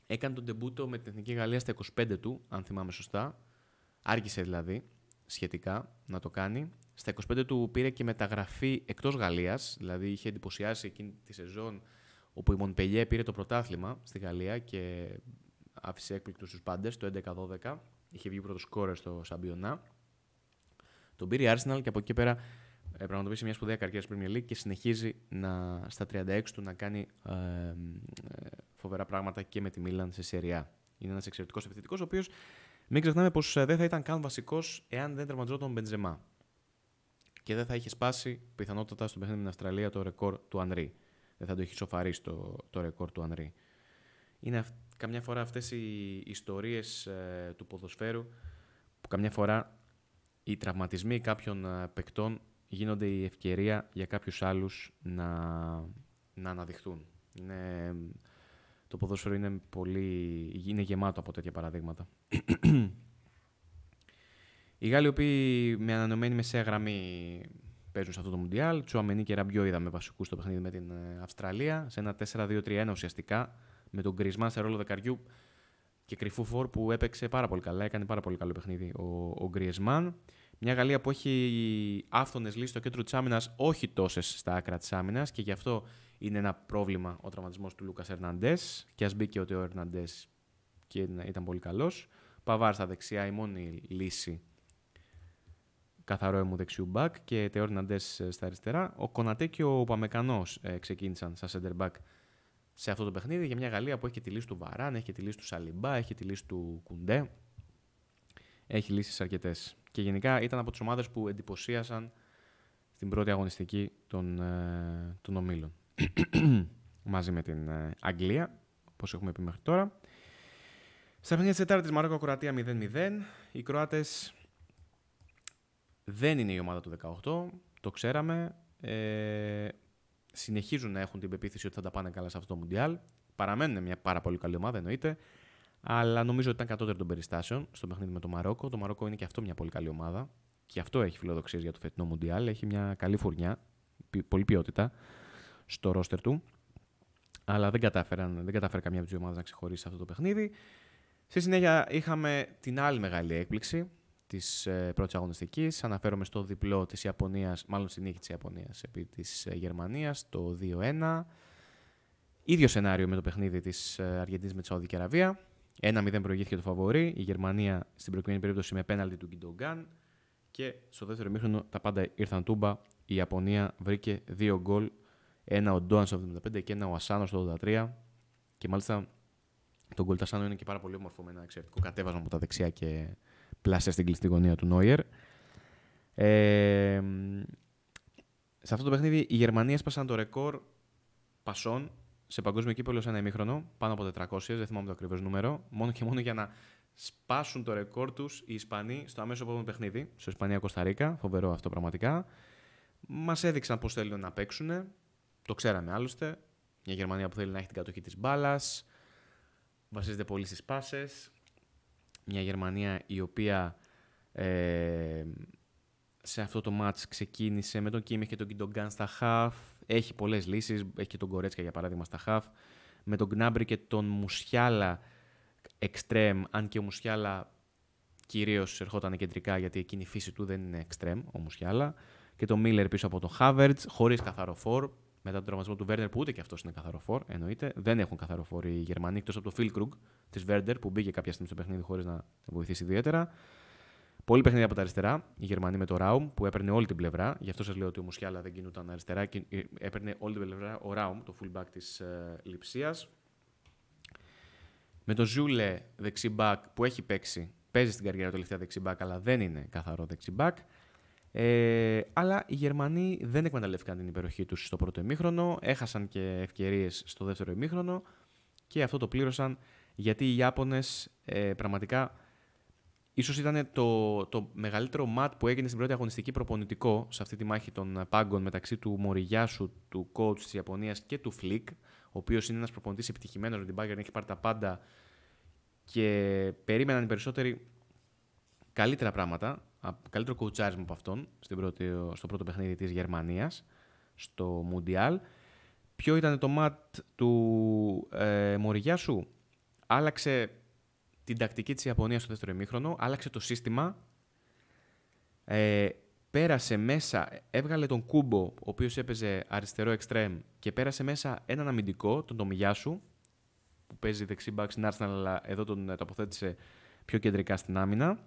έκανε τον τεμπούτο με την Εθνική Γαλλία στα 25 του, αν θυμάμαι σωστά. Άργησε δηλαδή σχετικά να το κάνει. Στα 25 του πήρε και μεταγραφή εκτός Γαλλίας, δηλαδή είχε εντυπωσιάσει εκείνη τη σεζόν όπου η Μονπελιέ πήρε το πρωτάθλημα στη Γαλλία και άφησε έκπληκτο στου πάντες το 11-12. Είχε βγει πρώτος κόρε στο Σαμπιονά. Τον πήρε η Arsenal και από εκεί πέρα ε, πραγματοποιήσει μιας σπουδαία καριέρα στην Premier League και συνεχίζει να, στα 36 του να κάνει ε, ε, φοβερά πράγματα και με τη Μίλαν σε σειρά. Είναι ένας εξαιρετικός επιθετικός, ο οποίος μην ξεχνάμε πως ε, δεν θα ήταν καν βασικός εάν δεν τραυματιζόταν ο Μπεντζεμά. Και δεν θα είχε σπάσει πιθανότατα στον παιχνίδι με την Αυστραλία το ρεκόρ του Ανρί. Δεν θα το είχε σοφαρίσει το, το ρεκόρ του Ανρί. Είναι αυ, καμιά φορά αυτές οι ιστορίες ε, του ποδοσφαίρου που καμιά φορά οι τραυματισμοί κάποιων ε, παικτών γίνονται η ευκαιρία για κάποιους άλλους να, να αναδειχθούν. Είναι, το ποδόσφαιρο είναι, πολύ, είναι γεμάτο από τέτοια παραδείγματα. οι Γάλλοι, οι οποίοι με ανανεωμένη μεσαία γραμμή παίζουν σε αυτό το Μουντιάλ, Τσουαμενί και Ραμπιό είδαμε βασικούς στο παιχνίδι με την ε, Αυστραλία, σε ένα 4-2-3-1 ουσιαστικά, με τον Γκρισμάν σε ρόλο δεκαριού και κρυφού φόρ που έπαιξε πάρα πολύ καλά, έκανε πάρα πολύ καλό παιχνίδι ο, ο μια Γαλλία που έχει άφθονες λύσεις στο κέντρο της άμυνας, όχι τόσες στα άκρα της άμυνας και γι' αυτό είναι ένα πρόβλημα ο τραυματισμός του Λούκας Ερναντές. Και ας μπήκε ότι ο Ερναντέ ήταν πολύ καλός. Παβάρ στα δεξιά, η μόνη λύση καθαρό μου δεξιού μπακ και Τεόρ Ερναντές ε, στα αριστερά. Ο Κονατέ και ο Παμεκανός ε, ξεκίνησαν σαν center back σε αυτό το παιχνίδι για μια Γαλλία που έχει τη λύση του Βαράν, έχει τη λύση του Σαλιμπά, έχει τη λύση του Κουντέ. Έχει λύσεις αρκετές. Και γενικά ήταν από τις ομάδες που εντυπωσίασαν στην πρώτη αγωνιστική των, ε, των ομίλων. Μαζί με την ε, Αγγλία, όπως έχουμε πει μέχρι τώρα. Στα παιχνίδια της Τετάρτης, Μαρόκο-Κροατία 0-0. Οι Κροάτες δεν είναι η ομάδα του 18, το ξέραμε. Ε, συνεχίζουν να έχουν την πεποίθηση ότι θα τα πάνε καλά σε αυτό το Μουντιάλ. Παραμένουν μια πάρα πολύ καλή ομάδα, εννοείται. Αλλά νομίζω ότι ήταν κατώτερο των περιστάσεων στο παιχνίδι με το Μαρόκο. Το Μαρόκο είναι και αυτό μια πολύ καλή ομάδα. Και αυτό έχει φιλοδοξίες για το φετινό Μουντιάλ. Έχει μια καλή φουρνιά, πολλή ποιότητα στο ρόστερ του. Αλλά δεν, κατάφεραν, δεν κατάφερε καμία από τις ομάδες να ξεχωρίσει αυτό το παιχνίδι. Στη συνέχεια είχαμε την άλλη μεγάλη έκπληξη της ε, πρώτης αγωνιστικής. Αναφέρομαι στο διπλό της Ιαπωνίας, μάλλον στην νίκη της Ιαπωνίας επί της ε, Γερμανίας, το 2-1. Ίδιο σενάριο με το παιχνίδι της ε, Αργεντινή με τη Σαουδική Αραβία. 1-0 προηγήθηκε το φαβορή. Η Γερμανία στην προηγούμενη περίπτωση με πέναλτι του Γκιντογκάν. Και στο δεύτερο μήχρονο τα πάντα ήρθαν τούμπα. Η Ιαπωνία βρήκε δύο γκολ. Ένα ο Ντόαν στο 75 και ένα ο Ασάνο στο 83. Και μάλιστα το γκολ του Ασάνο είναι και πάρα πολύ όμορφο με ένα εξαιρετικό κατέβασμα από τα δεξιά και πλάσια στην κλειστή γωνία του Νόιερ. Ε, σε αυτό το παιχνίδι οι Γερμανοί έσπασαν το ρεκόρ πασών σε παγκόσμιο κύπελο σε ένα ημίχρονο, πάνω από 400, δεν θυμάμαι το ακριβώ νούμερο, μόνο και μόνο για να σπάσουν το ρεκόρ τους οι Ισπανοί στο αμέσως επόμενο παιχνίδι, στο Ισπανία-Κωνσταντίνα. Φοβερό αυτό πραγματικά. Μας έδειξαν πώς θέλουν να παίξουν. Το ξέραμε άλλωστε. Μια Γερμανία που θέλει να έχει την κατοχή της μπάλας. Βασίζεται πολύ στις πάσες. Μια Γερμανία η οποία ε, σε αυτό το match ξεκίνησε με τον Κίμιχ και τον Κιντογκάν στα έχει πολλές λύσεις. Έχει και τον Κορέτσκα για παράδειγμα στα χαφ. Με τον Γκνάμπρι και τον Μουσιάλα εξτρέμ, αν και ο Μουσιάλα κυρίως ερχόταν κεντρικά γιατί εκείνη η φύση του δεν είναι εξτρέμ, ο Μουσιάλα. Και τον Μίλλερ πίσω από τον Χάβερτ, χωρίς καθαρό Μετά τον τραυματισμό του Βέρνερ, που ούτε και αυτός είναι καθαρό εννοείται. Δεν έχουν καθαρό φόρ οι Γερμανοί, εκτός από το Φίλκρουγκ της Βέρντερ που μπήκε κάποια στιγμή στο παιχνίδι χωρίς να βοηθήσει ιδιαίτερα. Πολύ παιχνίδια από τα αριστερά. Οι Γερμανοί με το Ράουμ που έπαιρνε όλη την πλευρά. Γι' αυτό σας λέω ότι ο Μουσιάλα δεν κινούταν αριστερά. Ε, έπαιρνε όλη την πλευρά ο Ράουμ, το fullback της ε, Λιψίας. Με το Ζούλε δεξιμπακ που έχει παίξει. Παίζει στην καριέρα τελευταία δεξιμπακ, αλλά δεν είναι καθαρό δεξιμπακ. Ε, αλλά οι Γερμανοί δεν εκμεταλλεύτηκαν την υπεροχή τους στο πρώτο ημίχρονο. Έχασαν και ευκαιρίες στο δεύτερο ημίχρονο. Και αυτό το πλήρωσαν γιατί οι Ιάπωνες ε, πραγματικά σω ήταν το, το μεγαλύτερο ματ που έγινε στην πρώτη αγωνιστική προπονητικό σε αυτή τη μάχη των πάγκων μεταξύ του Μοριγιάσου, του coach της Ιαπωνίας και του Φλικ, ο οποίος είναι ένας προπονητής επιτυχημένος με την Bayern, έχει πάρει τα πάντα και περίμεναν οι περισσότεροι καλύτερα πράγματα, καλύτερο κοουτσάρισμα από αυτόν στην πρώτη, στο πρώτο παιχνίδι της Γερμανίας, στο Μουντιάλ. Ποιο ήταν το ματ του ε, Μοριγιάσου, άλλαξε την τακτική της Ιαπωνίας στο δεύτερο ημίχρονο, άλλαξε το σύστημα, ε, πέρασε μέσα, έβγαλε τον Κούμπο, ο οποίος έπαιζε αριστερό εξτρέμ και πέρασε μέσα έναν αμυντικό, τον Τομιγιάσου, που παίζει δεξί μπακ στην Arsenal, αλλά εδώ τον ε, τοποθέτησε πιο κεντρικά στην άμυνα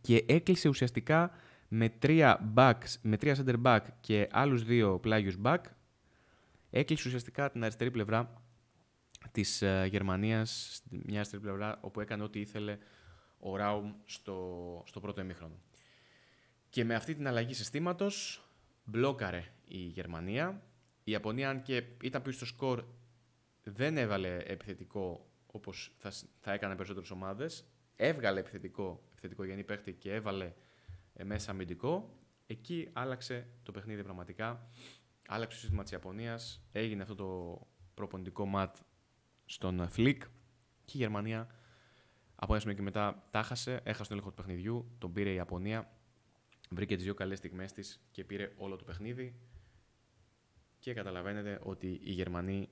και έκλεισε ουσιαστικά με τρία, backs, με τρία center back και άλλους δύο πλάγιους back έκλεισε ουσιαστικά την αριστερή πλευρά της ε, Γερμανίας, μια στην πλευρά, όπου έκανε ό,τι ήθελε ο Ράουμ στο, στο πρώτο εμίχρονο. Και με αυτή την αλλαγή συστήματος μπλόκαρε η Γερμανία. Η Ιαπωνία, αν και ήταν πίσω στο σκορ, δεν έβαλε επιθετικό όπως θα, θα έκανε περισσότερες ομάδες. Έβγαλε επιθετικό, επιθετικό γενή παίχτη και έβαλε ε, μέσα αμυντικό. Εκεί άλλαξε το παιχνίδι πραγματικά. Άλλαξε το σύστημα της Ιαπωνίας. Έγινε αυτό το προπονητικό ματ στον Φλικ και η Γερμανία από ένα σημείο και μετά τα χάσε, έχασε τον έλεγχο του παιχνιδιού, τον πήρε η Ιαπωνία, βρήκε τις δύο καλές στιγμές της και πήρε όλο το παιχνίδι. Και καταλαβαίνετε ότι οι Γερμανοί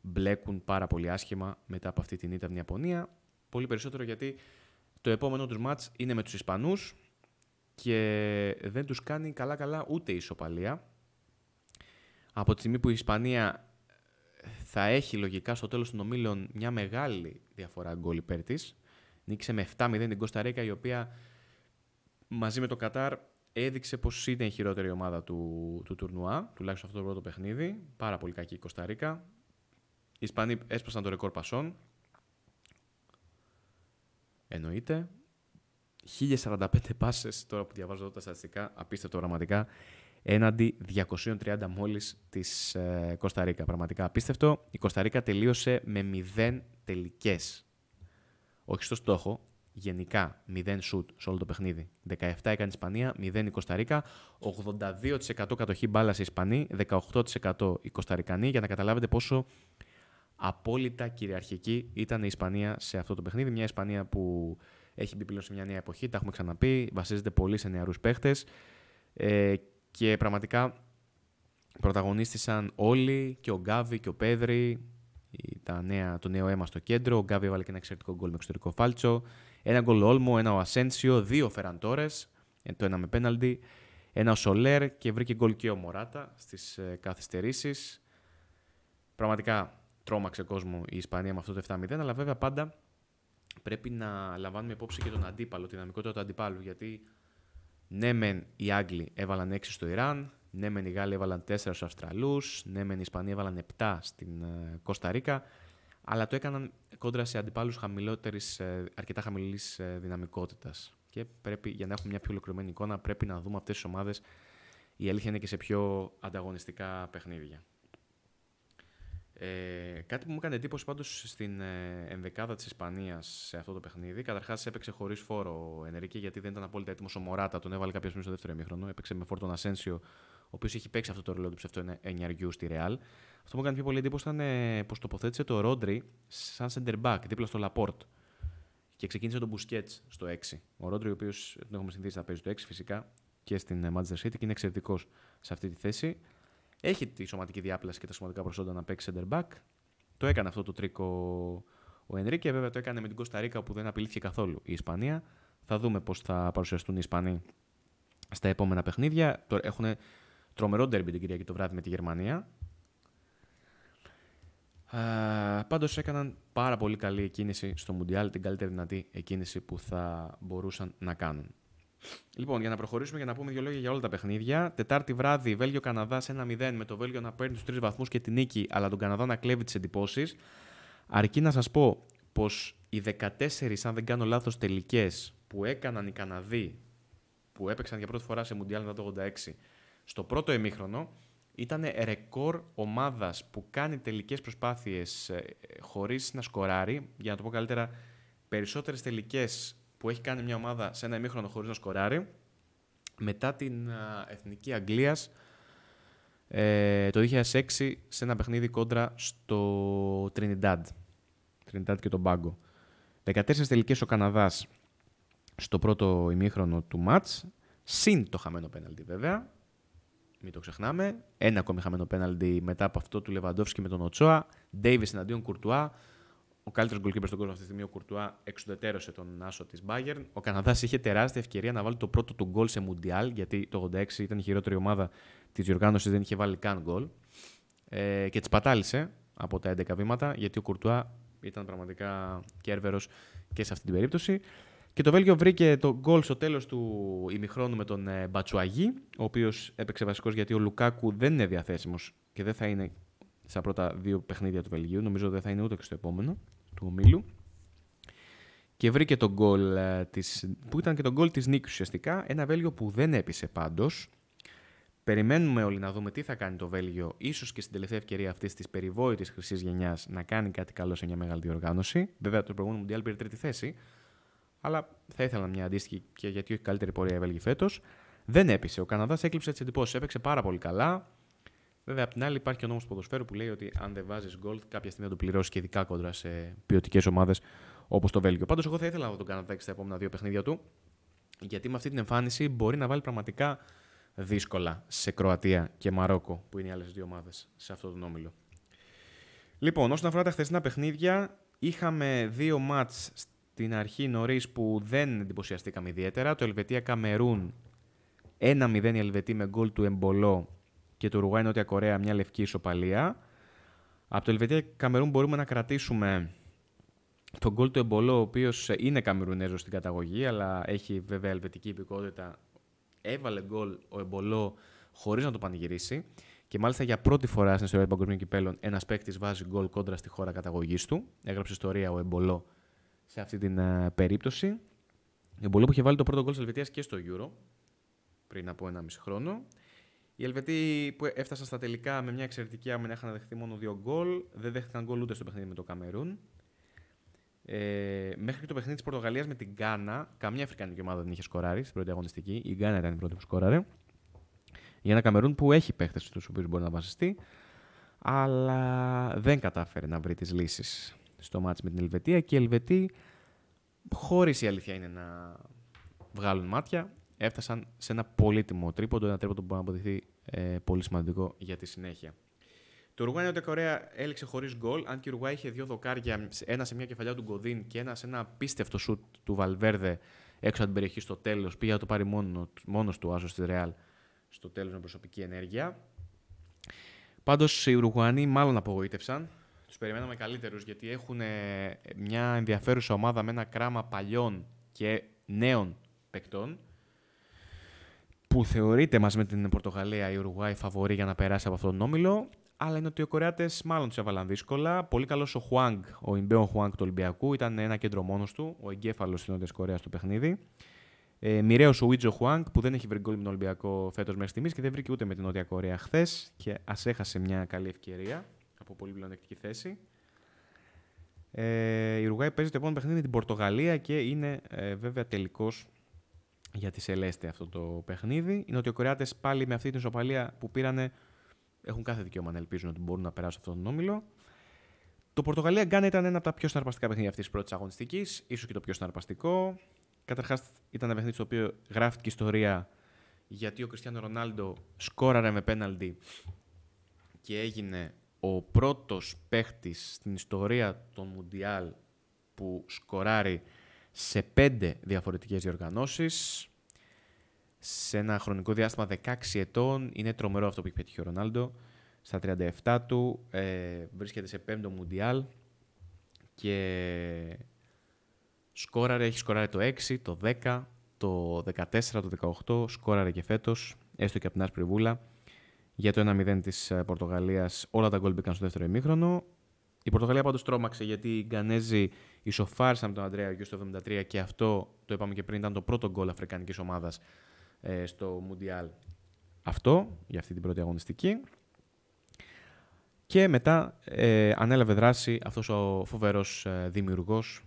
μπλέκουν πάρα πολύ άσχημα μετά από αυτή την ήττα από την Ιαπωνία. Πολύ περισσότερο γιατί το επόμενο τους μάτς είναι με τους Ισπανούς και δεν τους κάνει καλά-καλά ούτε ισοπαλία. Από τη στιγμή που η Ισπανία θα έχει λογικά στο τέλος των ομίλων μια μεγάλη διαφορά γκολ υπέρ της. Νίκησε με 7-0 την Κωνσταντίνα, η οποία μαζί με το Κατάρ έδειξε πως ήταν η χειρότερη ομάδα του, του τουρνουά, τουλάχιστον αυτό το πρώτο παιχνίδι. Πάρα πολύ κακή η Κωνσταντίνα. Οι Ισπανοί έσπασαν το ρεκόρ πασών. Εννοείται. 1045 πάσες τώρα που διαβάζω τα στατιστικά, απίστευτο πραγματικά έναντι 230 μόλις της ε, Κωνσταντίνα. Πραγματικά απίστευτο. Η Κωνσταντίνα τελείωσε με 0 τελικές. Όχι στο στόχο, γενικά 0 σουτ σε όλο το παιχνίδι. 17 έκανε η Ισπανία, 0 η Κωνσταντίνα, 82% κατοχή μπάλα σε Ισπανοί, 18% οι Κωνσταντινοί, για να καταλάβετε πόσο απόλυτα κυριαρχική ήταν η Ισπανία σε αυτό το παιχνίδι. Μια Ισπανία που έχει μπει πλέον σε μια νέα εποχή, τα έχουμε ξαναπεί, βασίζεται πολύ σε νεαρούς παίχτες ε, και πραγματικά πρωταγωνίστησαν όλοι και ο Γκάβι και ο Πέδρη. Τα νέα, το νέο αίμα στο κέντρο. Ο Γκάβι έβαλε και ένα εξαιρετικό γκολ με εξωτερικό φάλτσο. Ένα γκολ Όλμο, ένα ο Ασένσιο, δύο Φεραντόρες. Ε, το ένα με πέναλτι. Ένα ο Σολέρ και βρήκε γκολ και ο Μωράτα στις ε, καθυστερήσεις. Πραγματικά τρόμαξε κόσμο η Ισπανία με αυτό το 7-0, αλλά βέβαια πάντα πρέπει να λαμβάνουμε υπόψη και τον αντίπαλο, τη δυναμικότητα του αντιπάλου, γιατί ναι, μεν οι Άγγλοι έβαλαν 6 στο Ιράν, ναι, μεν οι Γάλλοι έβαλαν 4 στους Αυστραλούς, ναι, μεν οι Ισπανοί έβαλαν 7 στην ε, Κωνσταντίνα, αλλά το έκαναν κόντρα σε αντιπάλους ε, αρκετά χαμηλής ε, δυναμικότητας. Και πρέπει, για να έχουμε μια πιο ολοκληρωμένη εικόνα, πρέπει να δούμε αυτές τις ομάδες. Η αλήθεια είναι και σε πιο ανταγωνιστικά παιχνίδια. Ε, κάτι που μου έκανε εντύπωση πάντως στην ε, ενδεκάδα της Ισπανίας σε αυτό το παιχνίδι. Καταρχάς έπαιξε χωρίς φόρο ο Ενρίκη γιατί δεν ήταν απόλυτα έτοιμος ο Μωράτα. Τον έβαλε κάποιος στιγμή στο δεύτερο ημίχρονο. Έπαιξε με φόρτο Ασένσιο, ο οποίος έχει παίξει αυτό το ρολόι του ψευτό ενιαριού στη Ρεάλ. Αυτό που μου έκανε πιο πολύ εντύπωση ήταν ε, πως τοποθέτησε το Ρόντρι σαν center back δίπλα στο Λαπόρτ. Και ξεκίνησε τον Μπουσκέτ στο 6. Ο Ρόντρι, ο οποίος τον έχουμε συνηθίσει να παίζει το 6 φυσικά και στην ε, Manchester City και είναι εξαιρετικός σε αυτή τη θέση. Έχει τη σωματική διάπλαση και τα σωματικά προσόντα να παίξει center back. Το έκανε αυτό το τρίκο ο Ενρίκε. Βέβαια το έκανε με την Κωνσταντίνα που δεν απειλήθηκε καθόλου η Ισπανία. Θα δούμε πώς θα παρουσιαστούν οι Ισπανοί στα επόμενα παιχνίδια. έχουν τρομερό ντέρμπι την Κυριακή το βράδυ με τη Γερμανία. Uh, πάντως έκαναν πάρα πολύ καλή κίνηση στο Μουντιάλ, την καλύτερη δυνατή κίνηση που θα μπορούσαν να κάνουν. Λοιπόν, για να προχωρήσουμε και να πούμε δύο λόγια για όλα τα παιχνίδια. Τετάρτη βράδυ, σε Βέλγιο-Καναδά 1-0 με το Βέλγιο να παίρνει τους τρεις βαθμούς και τη νίκη, αλλά τον Καναδά να κλέβει τις εντυπώσεις. Αρκεί να σας πω πως οι 14, αν δεν κάνω λάθος, τελικές που έκαναν οι Καναδοί που έπαιξαν για πρώτη φορά σε Μουντιάλ 1986 στο πρώτο ημίχρονο ήταν ρεκόρ ομάδας που κάνει τελικές προσπάθειες ε, χωρίς να σκοράρει. Για να το πω καλύτερα, περισσότερες τελικές που έχει κάνει μια ομάδα σε ένα ημίχρονο χωρίς να σκοράρει. Μετά την Εθνική Αγγλίας ε, το 2006 σε ένα παιχνίδι κόντρα στο Trinidad. Trinidad και τον Μπάγκο. 14 τελικές ο Καναδάς στο πρώτο ημίχρονο του μάτς, συν το χαμένο πέναλτι βέβαια, μην το ξεχνάμε, ένα ακόμη χαμένο πέναλτι μετά από αυτό του Λεβαντόφσκι με τον Οτσόα, Ντέιβις εναντίον Κουρτουά, ο καλύτερος γκολκίπερ στον κόσμο αυτή τη στιγμή, ο Κουρτουά, εξουδετερώσε τον Άσο της Μπάγκερν. Ο Καναδάς είχε τεράστια ευκαιρία να βάλει το πρώτο του γκολ σε Μουντιάλ, γιατί το 86 ήταν η χειρότερη ομάδα της διοργάνωσης, δεν είχε βάλει καν γκολ. Ε, και της πατάλησε από τα 11 βήματα, γιατί ο Κουρτουά ήταν πραγματικά κέρβερος και σε αυτή την περίπτωση. Και το Βέλγιο βρήκε το γκολ στο τέλος του ημιχρόνου με τον Μπατσουαγί, ε, ο οποίος έπαιξε βασικός γιατί ο Λουκάκου δεν είναι διαθέσιμος και δεν θα είναι στα πρώτα δύο παιχνίδια του Βελγίου. Νομίζω δεν θα είναι ούτε και στο επόμενο του ομίλου. Και βρήκε τον γκολ ε, της, που ήταν και τον γκολ της νίκης ουσιαστικά. Ένα Βέλγιο που δεν έπεισε πάντως. Περιμένουμε όλοι να δούμε τι θα κάνει το Βέλγιο, ίσως και στην τελευταία ευκαιρία αυτής της περιβόητης χρυσής γενιάς να κάνει κάτι καλό σε μια μεγάλη διοργάνωση. Βέβαια, το προηγούμενο Μουντιάλ πήρε τρίτη θέση, αλλά θα ήθελα μια αντίστοιχη και γιατί όχι καλύτερη πορεία η Βέλγη φέτος. Δεν έπεισε. Ο Καναδάς έκλειψε τις εντυπώσεις. Έπαιξε πάρα πολύ καλά. Βέβαια, απ' την άλλη, υπάρχει και ο νόμος του ποδοσφαίρου που λέει ότι αν δεν βάζεις γκολτ κάποια στιγμή θα το πληρώσεις και ειδικά κόντρα σε ποιοτικές ομάδες όπως το Βέλγιο. Πάντως, εγώ θα ήθελα να τον κάνω στα επόμενα δύο παιχνίδια του, γιατί με αυτή την εμφάνιση μπορεί να βάλει πραγματικά δύσκολα σε Κροατία και Μαρόκο, που είναι οι άλλες δύο ομάδες σε αυτό τον όμιλο. Λοιπόν, όσον αφορά τα χθεσινά παιχνίδια, είχαμε δύο μάτ στην αρχή νωρίς που δεν εντυπωσιαστήκαμε ιδιαίτερα. Το Ελβετία Καμερούν 1-0 η Ελβετή με γκολ του Εμπολό και του Ουρουγάη Νότια Κορέα μια λευκή ισοπαλία. Από το Ελβετία Καμερούν μπορούμε να κρατήσουμε τον γκολ του Εμπολό, ο οποίος είναι Καμερουνέζος στην καταγωγή, αλλά έχει βέβαια ελβετική υπηκότητα. Έβαλε γκολ ο Εμπολό χωρίς να το πανηγυρίσει. Και μάλιστα για πρώτη φορά στην ιστορία του Παγκοσμίου Κυπέλων, ένας παίκτης βάζει γκολ κόντρα στη χώρα καταγωγής του. Έγραψε ιστορία ο Εμπολό σε αυτή την ε, περίπτωση. Ο Εμπολό που είχε βάλει το πρώτο γκολ της Ελβετίας και στο Euro πριν από ένα μισή χρόνο. Οι Ελβετοί που έφτασαν στα τελικά με μια εξαιρετική άμυνα είχαν δεχθεί μόνο δύο γκολ. Δεν δέχτηκαν γκολ ούτε στο παιχνίδι με το Καμερούν. Ε, μέχρι και το παιχνίδι της Πορτογαλίας με την Γκάνα, καμία Αφρικανική ομάδα δεν είχε σκοράρει στην πρώτη αγωνιστική. Η Γκάνα ήταν η πρώτη που σκόραρε. Για ένα Καμερούν που έχει παίχτες στους οποίους μπορεί να βασιστεί, αλλά δεν κατάφερε να βρει τις λύσεις στο μάτι με την Ελβετία και οι Ελβετοί, χωρίς η αλήθεια είναι να βγάλουν μάτια, έφτασαν σε ένα πολύτιμο τρίποντο, ένα τρίποντο που μπορεί να αποδειχθεί ε, πολύ σημαντικό για τη συνέχεια. Το Ουρουάι Νότια Κορέα έληξε χωρίς γκολ, αν και η Ρουγάνι είχε δύο δοκάρια, ένα σε μια κεφαλιά του Γκοδίν και ένα σε ένα απίστευτο σουτ του Βαλβέρδε έξω από την περιοχή στο τέλος. Πήγε να το πάρει μόνο, μόνος του άσο στη Ρεάλ στο τέλος με προσωπική ενέργεια. Πάντως οι Ουρουγουανοί μάλλον απογοήτευσαν. Τους περιμέναμε καλύτερους γιατί έχουν ε, μια ενδιαφέρουσα ομάδα με ένα κράμα παλιών και νέων παικτών που θεωρείται μαζί με την Πορτογαλία η Ουρουάη φαβορή για να περάσει από αυτόν τον όμιλο. Αλλά είναι ότι οι Κορεάτες μάλλον τους έβαλαν δύσκολα. Πολύ καλός ο Χουάνγκ, ο Ιμπέο Χουάνγκ του Ολυμπιακού, ήταν ένα κέντρο μόνος του, ο εγκέφαλος της Νότιας Κορέας στο παιχνίδι. Ε, Μοιραίος ο Ιτζο Χουάνγκ που δεν έχει βρει γκολ με τον Ολυμπιακό φέτος μέχρι στιγμής και δεν βρήκε ούτε με την Νότια Κορέα χθες. Και ας έχασε μια καλή ευκαιρία από πολύ πλεονεκτική θέση. Ε, η Ρουγάη παίζει το επόμενο παιχνίδι με την Πορτογαλία και είναι ε, βέβαια τελικός για τη Σελέστε αυτό το παιχνίδι. Οι Νοτιοκορεάτε πάλι με αυτή την ισοπαλία που πήρανε έχουν κάθε δικαίωμα να ελπίζουν ότι μπορούν να περάσουν αυτόν τον όμιλο. Το Πορτογαλία Γκάνα ήταν ένα από τα πιο συναρπαστικά παιχνίδια αυτής της πρώτης αγωνιστικής, ίσως και το πιο συναρπαστικό. Καταρχάς, ήταν ένα παιχνίδι στο οποίο γράφτηκε ιστορία γιατί ο Κριστιανό Ρονάλντο σκόραρε με πέναλτι και έγινε ο πρώτος παίχτης στην ιστορία των Μουντιάλ που σκοράρει σε πέντε διαφορετικές διοργανώσεις. Σε ένα χρονικό διάστημα 16 ετών είναι τρομερό αυτό που έχει πετύχει ο Ρονάλντο. Στα 37 του ε, βρίσκεται σε πέμπτο Μουντιάλ και σκόραρε, έχει σκοράρει το 6, το 10, το 14, το 18, σκόραρε και φέτος, έστω και από την άσπρη βούλα. Για το 1-0 της ε, Πορτογαλίας όλα τα γκολ μπήκαν στο δεύτερο ημίχρονο. Η Πορτογαλία πάντως τρόμαξε γιατί οι Γκανέζοι Ισοφάρισαν με τον Αντρέα Αγίου στο 73 και αυτό το είπαμε και πριν ήταν το πρώτο γκολ Αφρικανικής ομάδας ε, στο Μουντιάλ. Αυτό για αυτή την πρώτη αγωνιστική. Και μετά ε, ανέλαβε δράση αυτός ο φοβερός ε,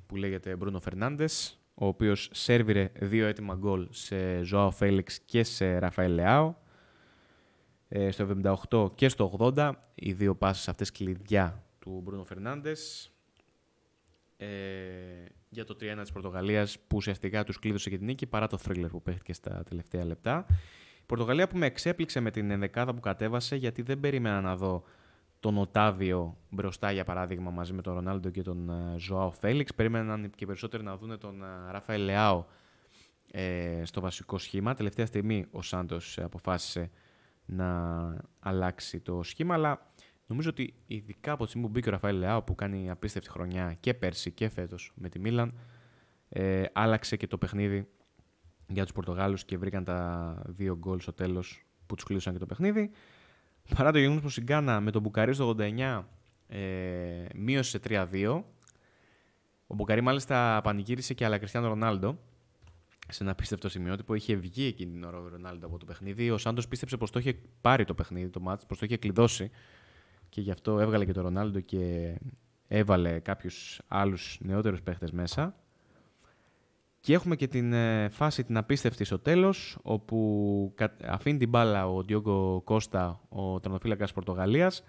που λέγεται Μπρούνο Φερνάντες, ο οποίος σέρβιρε δύο έτοιμα γκολ σε Ζωάο Φέλιξ και σε Ραφαέλ Λεάο. Ε, στο 78 και στο 80, οι δύο πάσει αυτές κλειδιά του Μπρούνο Φερνάντες ε, για το 3-1 της Πορτογαλίας που ουσιαστικά τους κλείδωσε και την νίκη παρά το θρίλερ που παίχτηκε στα τελευταία λεπτά. Η Πορτογαλία που με εξέπληξε με την ενδεκάδα που κατέβασε γιατί δεν περίμενα να δω τον Οτάβιο μπροστά για παράδειγμα μαζί με τον Ρονάλντο και τον Ζωάο Φέληξ. Περίμεναν και περισσότεροι να δουν τον Ράφαελ Λεάο ε, στο βασικό σχήμα. Τελευταία στιγμή ο Σάντος αποφάσισε να αλλάξει το σχήμα αλλά Νομίζω ότι ειδικά από τη στιγμή που μπήκε ο Ραφαήλ Λεάου που κάνει απίστευτη χρονιά και πέρσι και φέτος με τη Μίλαν, ε, άλλαξε και το παιχνίδι για τους Πορτογάλους και βρήκαν τα δύο γκολ στο τέλος που τους κλείσαν και το παιχνίδι. Παρά το γεγονός που Γκάνα με τον Μπουκαρί στο 89 ε, μείωσε σε 3-2. Ο Μπουκαρί μάλιστα πανηγύρισε και Αλακριστιάνο Ρονάλντο σε ένα πίστευτο που Είχε βγει εκείνη την ώρα ο Ρονάλντο από το παιχνίδι. Ο Σάντος πίστεψε πως το είχε πάρει το παιχνίδι, το μάτι, πως το είχε κλειδώσει και γι' αυτό έβγαλε και τον Ρονάλντο και έβαλε κάποιους άλλους νεότερους παίχτες μέσα. Και έχουμε και την ε, φάση την απίστευτη στο τέλος, όπου αφήνει την μπάλα ο Ντιόγκο Κώστα, ο τρανοφύλακας Πορτογαλίας,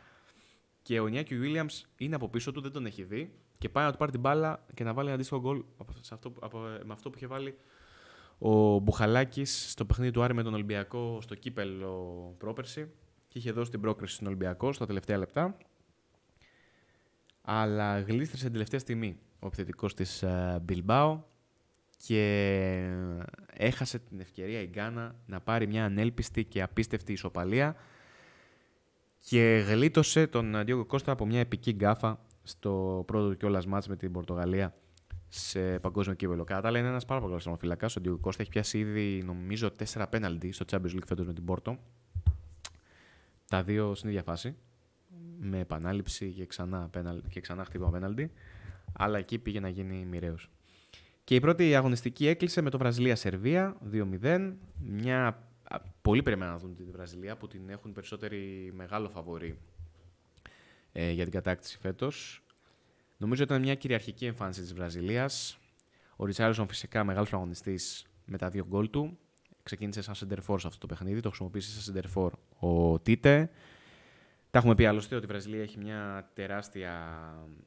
και ο Νιάκη Βίλιαμς είναι από πίσω του, δεν τον έχει δει, και πάει να του πάρει την μπάλα και να βάλει ένα αντίστοιχο γκολ ε, με αυτό που είχε βάλει ο Μπουχαλάκης στο παιχνίδι του Άρη με τον Ολυμπιακό στο Κύπελο πρόπερση και είχε δώσει την πρόκριση στον Ολυμπιακό στα τελευταία λεπτά. Αλλά γλίστρησε την τελευταία στιγμή ο επιθετικός της ε, Μπιλμπάο και έχασε την ευκαιρία η Γκάνα να πάρει μια ανέλπιστη και απίστευτη ισοπαλία και γλίτωσε τον Αντίογκο ε, Κώστα από μια επική γκάφα στο πρώτο του κιόλας μάτς με την Πορτογαλία σε παγκόσμιο κύβελο. Κατά τα άλλα, είναι ένας πάρα πολύ καλός Ο Αντίογκο Κώστα έχει πιάσει ήδη, νομίζω, 4 πέναλτι στο Champions League φέτος με την Πόρτο. Τα δύο στην ίδια φάση. Με επανάληψη και ξανά, και ξανά χτύπημα πέναλτι. Αλλά εκεί πήγε να γίνει μοιραίος. Και η πρώτη αγωνιστική έκλεισε με το Βραζιλία-Σερβία 2-0. Μια πολύ περιμένουν να δουν τη Βραζιλία που την έχουν περισσότερη μεγάλο φαβορή ε, για την κατάκτηση φέτος. Νομίζω ότι ήταν μια κυριαρχική εμφάνιση της Βραζιλίας. Ο Ριτσάρλσον φυσικά μεγάλος αγωνιστής με τα δύο γκολ του ξεκίνησε σαν σεντερφόρ σε αυτό το παιχνίδι, το χρησιμοποίησε σαν σεντερφόρ ο Τίτε. Τα έχουμε πει άλλωστε ότι η Βραζιλία έχει μια τεράστια,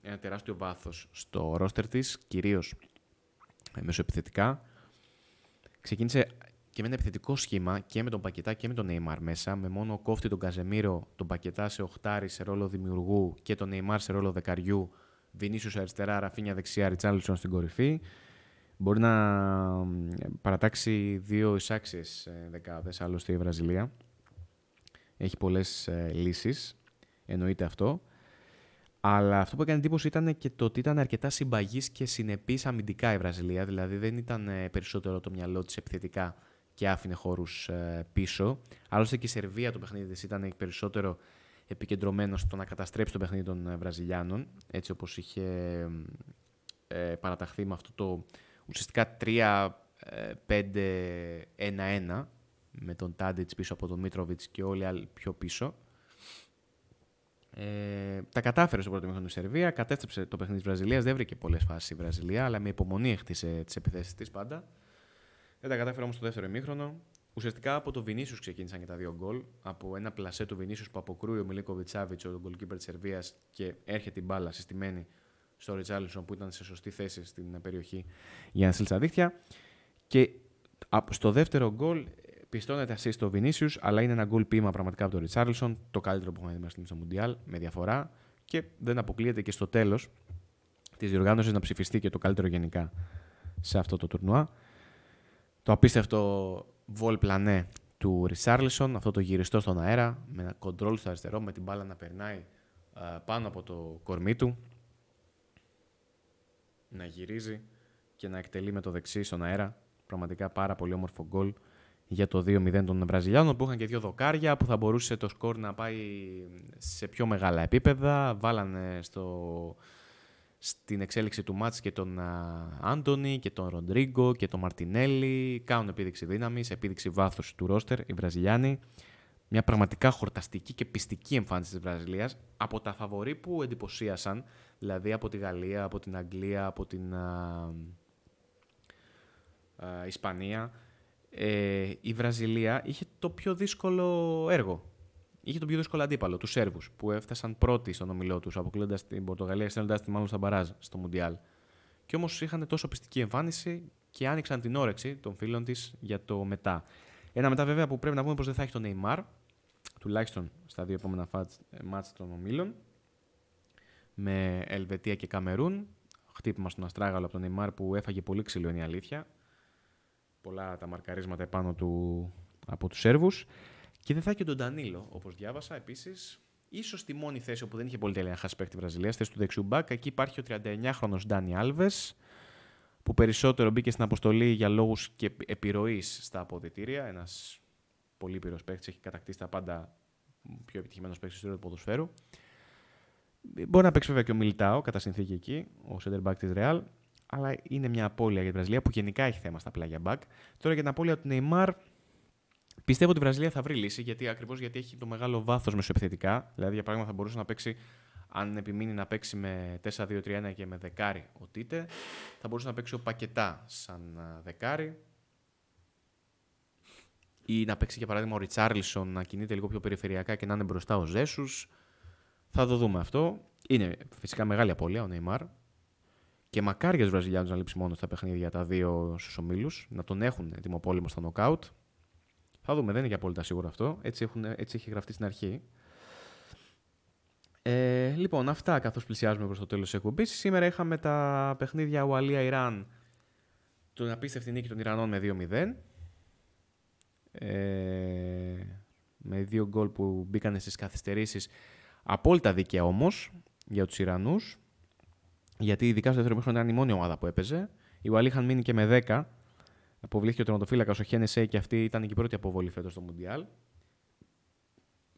ένα τεράστιο βάθος στο ρόστερ κυρίω κυρίως μεσοεπιθετικά. Ξεκίνησε και με ένα επιθετικό σχήμα και με τον Πακετά και με τον Νεϊμάρ μέσα, με μόνο κόφτη τον Καζεμίρο, τον Πακετά σε οχτάρι σε ρόλο δημιουργού και τον Νεϊμάρ σε ρόλο δεκαριού, Βινίσιο αριστερά, Ραφίνια δεξιά, Ριτσάλισον στην κορυφή. Μπορεί να παρατάξει δύο εισάξιες ε, δεκάδες, άλλωστε η Βραζιλία. Έχει πολλές ε, λύσεις, εννοείται αυτό. Αλλά αυτό που έκανε εντύπωση ήταν και το ότι ήταν αρκετά συμπαγής και συνεπής αμυντικά η Βραζιλία. Δηλαδή δεν ήταν ε, περισσότερο το μυαλό της επιθετικά και άφηνε χώρους πίσω. Άλλωστε και η Σερβία το παιχνίδι της ήταν περισσότερο επικεντρωμένο στο να καταστρέψει το παιχνίδι των Βραζιλιάνων. Έτσι όπως είχε παραταχθεί με αυτό το ουσιαστικά 3-5-1-1 ε, με τον Τάντιτς πίσω από τον Μίτροβιτς και όλοι άλλοι πιο πίσω. Ε, τα κατάφερε στο πρώτο ημίχρονο η Σερβία, κατέστρεψε το παιχνίδι της Βραζιλίας. Δεν βρήκε πολλές φάσεις η Βραζιλία, αλλά με υπομονή έχτισε τις επιθέσεις της πάντα. Δεν τα κατάφερε όμως το δεύτερο ημίχρονο. Ουσιαστικά από το Βινίσιο ξεκίνησαν και τα δύο γκολ. Από ένα πλασέ του βινίσου που αποκρούει ο Μιλίκο Βιτσάβιτ, ο γκολ της Σερβίας και έρχεται η μπάλα συστημένη στο Ριτζάλισον που ήταν σε σωστή θέση στην περιοχή για να στείλει τα δίχτυα. Και στο δεύτερο γκολ ε, πιστώνεται ασύ στο Βινίσιου, αλλά είναι ένα γκολ πείμα πραγματικά από τον Ριτσάρλσον, το καλύτερο που έχουμε δει μέσα στο Μουντιάλ, με διαφορά. Και δεν αποκλείεται και στο τέλος της διοργάνωσης να ψηφιστεί και το καλύτερο γενικά σε αυτό το τουρνουά. Το απίστευτο βολ πλανέ του Ριτσάρλσον, αυτό το γυριστό στον αέρα, με ένα κοντρόλ στο αριστερό, με την μπάλα να περνάει ε, πάνω από το κορμί του, να γυρίζει και να εκτελεί με το δεξί στον αέρα. Πραγματικά πάρα πολύ όμορφο γκολ για το 2-0 των Βραζιλιάνων που είχαν και δύο δοκάρια που θα μπορούσε το σκορ να πάει σε πιο μεγάλα επίπεδα. Βάλανε στο, στην εξέλιξη του μάτς και τον Άντωνη και τον Ροντρίγκο και τον Μαρτινέλη. Κάνουν επίδειξη δύναμης, επίδειξη βάθους του ρόστερ οι Βραζιλιάνοι μια πραγματικά χορταστική και πιστική εμφάνιση της Βραζιλίας από τα φαβορή που εντυπωσίασαν, δηλαδή από τη Γαλλία, από την Αγγλία, από την α, Ισπανία. Ε, η Βραζιλία είχε το πιο δύσκολο έργο. Είχε τον πιο δύσκολο αντίπαλο, τους Σέρβους, που έφτασαν πρώτοι στον ομιλό τους, αποκλείοντας την Πορτογαλία, στέλνοντας τη μάλλον στα μπαράζ στο Μουντιάλ. Και όμως είχαν τόσο πιστική εμφάνιση και άνοιξαν την όρεξη των φίλων της για το μετά. Ένα μετά, βέβαια, που πρέπει να πούμε πως δεν θα έχει τον Νεϊμάρ, τουλάχιστον στα δύο επόμενα ε, μάτς των ομίλων με Ελβετία και Καμερούν. Χτύπημα στον Αστράγαλο από τον Νεϊμάρ που έφαγε πολύ ξύλο, είναι η αλήθεια. Πολλά τα μαρκαρίσματα επάνω του από τους Σέρβους. Και δεν θα και τον Ντανίλο, όπως διάβασα επίσης. Ίσως τη μόνη θέση όπου δεν είχε πολύ τέλεια χάσει παίκτη Βραζιλίας, θέση του δεξιού μπακ. Εκεί υπάρχει ο 39χρονος Ντάνι Άλβες, που περισσότερο μπήκε στην αποστολή για λόγους και στα αποδητήρια. ένας πολύ πυρό παίκτης, έχει κατακτήσει τα πάντα πιο επιτυχημένος παίκτης του ποδοσφαίρου. Μπορεί να παίξει βέβαια και ο Μιλτάο κατά συνθήκη εκεί, ο center back της Real, αλλά είναι μια απώλεια για τη Βραζιλία που γενικά έχει θέμα στα πλάγια back. Τώρα για την απώλεια του Neymar, πιστεύω ότι η Βραζιλία θα βρει λύση γιατί ακριβώς γιατί έχει το μεγάλο βάθος μεσοεπιθετικά. Δηλαδή, για παράδειγμα, θα μπορούσε να παίξει, αν επιμείνει να παίξει με 4-2-3-1 και με δεκάρι ο Τίτε, θα μπορούσε να παίξει ο Πακετά σαν ε, δεκάρι, ή να παίξει για παράδειγμα ο Ριτσάρλισον να κινείται λίγο πιο περιφερειακά και να είναι μπροστά ο Ζέσους. Θα το δούμε αυτό. Είναι φυσικά μεγάλη απώλεια ο Νεϊμάρ. Και μακάρι για Βραζιλιάνους να λείψει μόνος στα παιχνίδια τα δύο στους ομίλους, να τον έχουν έτοιμο πόλεμο στο νοκάουτ. Θα δούμε, δεν είναι και απόλυτα σίγουρο αυτό. Έτσι, έχουν, έτσι έχει γραφτεί στην αρχή. Ε, λοιπόν, αυτά καθώς πλησιάζουμε προς το τέλος της εκπομπής. Σήμερα είχαμε τα παιχνίδια Ουαλία-Ιράν. Τον απίστευτη νίκη των Ιρανών με 2-0. Ε, με δύο γκολ που μπήκαν στις καθυστερήσεις. Απόλυτα δίκαια όμως για τους Ιρανούς, γιατί ειδικά στο δεύτερο μήχρονο ήταν η μόνη ομάδα που έπαιζε. Οι Ουαλοί είχαν μείνει και με 10. Αποβλήθηκε ο τερματοφύλακας ο Χένεσέ και αυτή ήταν και η πρώτη αποβολή φέτος στο Μουντιάλ.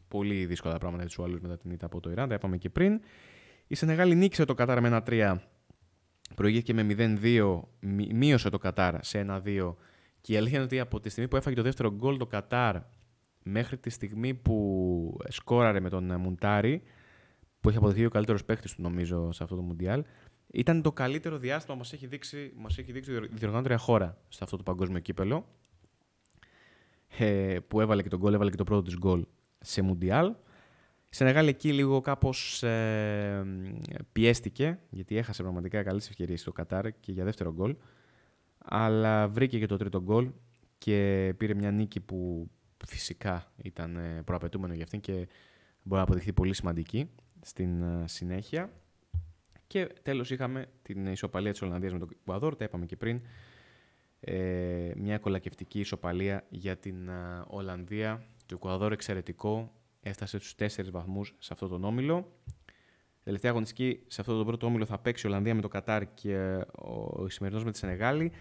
Πολύ δύσκολα πράγματα για τους Ουαλούς μετά την ήττα από το Ιράν, τα είπαμε και πριν. Η Σενεγάλη νίκησε το Κατάρ με ένα 3. Προηγήθηκε με 0-2, μείωσε το Κατάρ σε ένα 2 και η αλήθεια είναι ότι από τη στιγμή που έφαγε το δεύτερο γκολ το Κατάρ μέχρι τη στιγμή που σκόραρε με τον ε, Μουντάρι, που έχει αποδειχθεί ο καλύτερος παίκτης του νομίζω σε αυτό το Μουντιάλ, ήταν το καλύτερο διάστημα που μας έχει δείξει, μας έχει δείξει η διοργανώτρια χώρα σε αυτό το παγκόσμιο κύπελο. Ε, που έβαλε και τον γκολ, έβαλε και το πρώτο της γκολ σε Μουντιάλ. Σε μεγάλη εκεί λίγο κάπως ε, πιέστηκε, γιατί έχασε πραγματικά καλές ευκαιρίες στο Κατάρ και για δεύτερο γκολ αλλά βρήκε και το τρίτο γκολ και πήρε μια νίκη που φυσικά ήταν ε, προαπαιτούμενο για αυτήν και μπορεί να αποδειχθεί πολύ σημαντική στην ε, συνέχεια. Και τέλος είχαμε την ισοπαλία της Ολλανδίας με τον Κουαδόρ, τα είπαμε και πριν. Ε, μια κολακευτική ισοπαλία για την ε, Ολλανδία. Το Κουαδόρ εξαιρετικό, έφτασε στους 4 βαθμούς σε αυτόν τον όμιλο. Τελευταία αγωνιστική σε αυτόν τον πρώτο όμιλο θα παίξει η Ολλανδία με το Κατάρ και ο σημερινός με τη Σενεγάλη.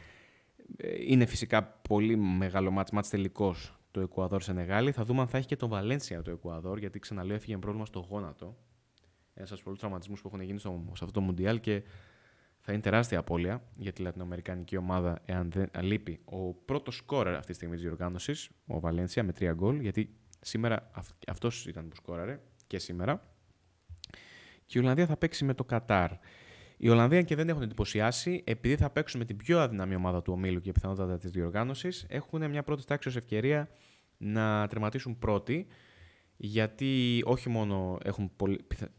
Είναι φυσικά πολύ μεγάλο μάτς, μάτς τελικός το Εκουαδόρ Νεγάλη. Θα δούμε αν θα έχει και τον Βαλένσια το Εκουαδόρ, γιατί ξαναλέω έφυγε πρόβλημα στο γόνατο. Ένας από τους πολλούς τραυματισμούς που έχουν γίνει σε αυτό το Μουντιάλ και θα είναι τεράστια απώλεια για τη λατινοαμερικανική ομάδα εάν δεν λείπει ο πρώτος σκόρερ αυτή τη στιγμή της διοργάνωσης, ο Βαλένσια, με τρία γκολ, γιατί σήμερα αυτός αυτός ήταν που σκόραρε και σήμερα. Και η Ολλανδία θα παίξει με το Κατάρ. Οι Ολλανδοί και δεν έχουν εντυπωσιάσει, επειδή θα παίξουν με την πιο αδυναμή ομάδα του ομίλου και πιθανότατα της διοργάνωσης, έχουν μια πρώτη τάξη ως ευκαιρία να τερματίσουν πρώτοι. Γιατί όχι μόνο έχουν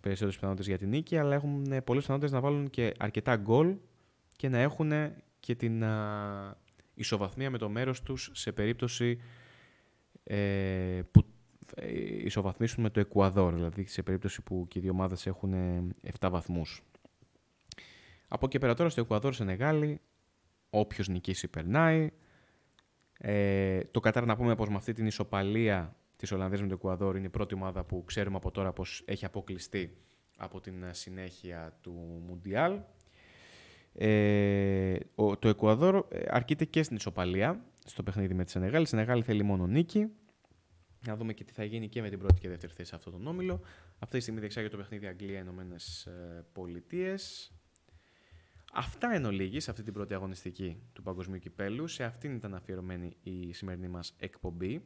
περισσότερες πιθανότητες για την νίκη, αλλά έχουν πολλές πιθανότητες να βάλουν και αρκετά γκολ και να έχουν και την ισοβαθμία με το μέρος τους σε περίπτωση ε, που ε, ισοβαθμίσουν με το Εκουαδόρ, δηλαδή σε περίπτωση που και οι δύο ομάδες έχουν 7 ε, βαθμούς. Από εκεί πέρα τώρα στο Εκουαδόρ Σενεγάλη, όποιος νικήσει περνάει. Ε, το Κατάρ να πούμε πως με αυτή την ισοπαλία της Ολλανδίας με το Εκουαδόρ είναι η πρώτη ομάδα που ξέρουμε από τώρα πως έχει αποκλειστεί από την συνέχεια του Μουντιάλ. Ε, το Εκουαδόρ ε, αρκείται και στην ισοπαλία στο παιχνίδι με τη Σενεγάλη. Η Σενεγάλη θέλει μόνο νίκη. Να δούμε και τι θα γίνει και με την πρώτη και δεύτερη θέση σε αυτόν τον όμιλο. Αυτή τη στιγμή διεξάγεται το παιχνίδι Αγγλία-Ηνωμένε ε, Πολιτείες. Αυτά εν ολίγη σε αυτή την πρώτη αγωνιστική του Παγκοσμίου Κυπέλου. Σε αυτήν ήταν αφιερωμένη η σημερινή μας εκπομπή.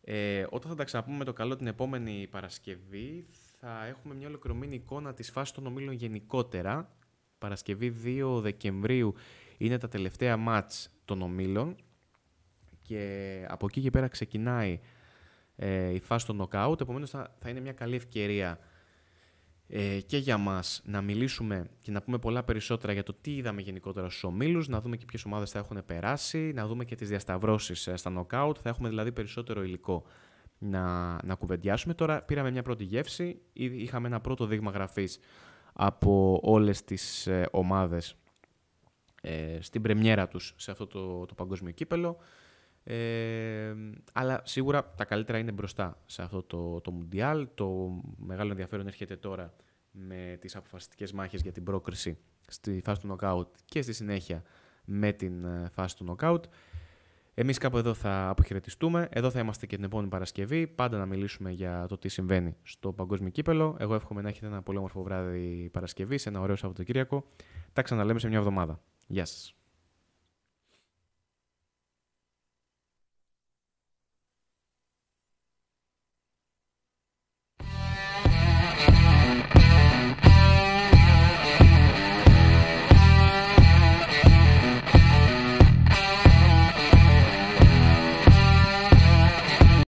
Ε, όταν θα τα ξαναπούμε με το καλό την επόμενη Παρασκευή θα έχουμε μια ολοκληρωμένη εικόνα της φάσης των ομίλων γενικότερα. Παρασκευή 2 Δεκεμβρίου είναι τα τελευταία μάτ των ομίλων και από εκεί και πέρα ξεκινάει ε, η φάση των νοκάουτ. Επομένως θα, θα είναι μια καλή ευκαιρία ε, και για μας να μιλήσουμε και να πούμε πολλά περισσότερα για το τι είδαμε γενικότερα στους ομίλους, να δούμε και ποιες ομάδες θα έχουν περάσει, να δούμε και τις διασταυρώσεις ε, στα νοκάουτ, θα έχουμε δηλαδή περισσότερο υλικό να, να κουβεντιάσουμε. Τώρα πήραμε μια πρώτη γεύση, είχαμε ένα πρώτο δείγμα γραφής από όλες τις ε, ομάδες στην πρεμιέρα τους σε αυτό το, το παγκόσμιο κύπελο. Ε, αλλά σίγουρα τα καλύτερα είναι μπροστά σε αυτό το, το Μουντιάλ. Το μεγάλο ενδιαφέρον έρχεται τώρα με τις αποφασιστικές μάχες για την πρόκριση στη φάση του νοκάουτ και στη συνέχεια με την ε, φάση του νοκάουτ. Εμείς κάπου εδώ θα αποχαιρετιστούμε. Εδώ θα είμαστε και την επόμενη Παρασκευή. Πάντα να μιλήσουμε για το τι συμβαίνει στο Παγκόσμιο Κύπελο. Εγώ εύχομαι να έχετε ένα πολύ όμορφο βράδυ Παρασκευή, ένα ωραίο Σαββατοκύριακο. Τα ξαναλέμε σε μια εβδομάδα. Γεια σας.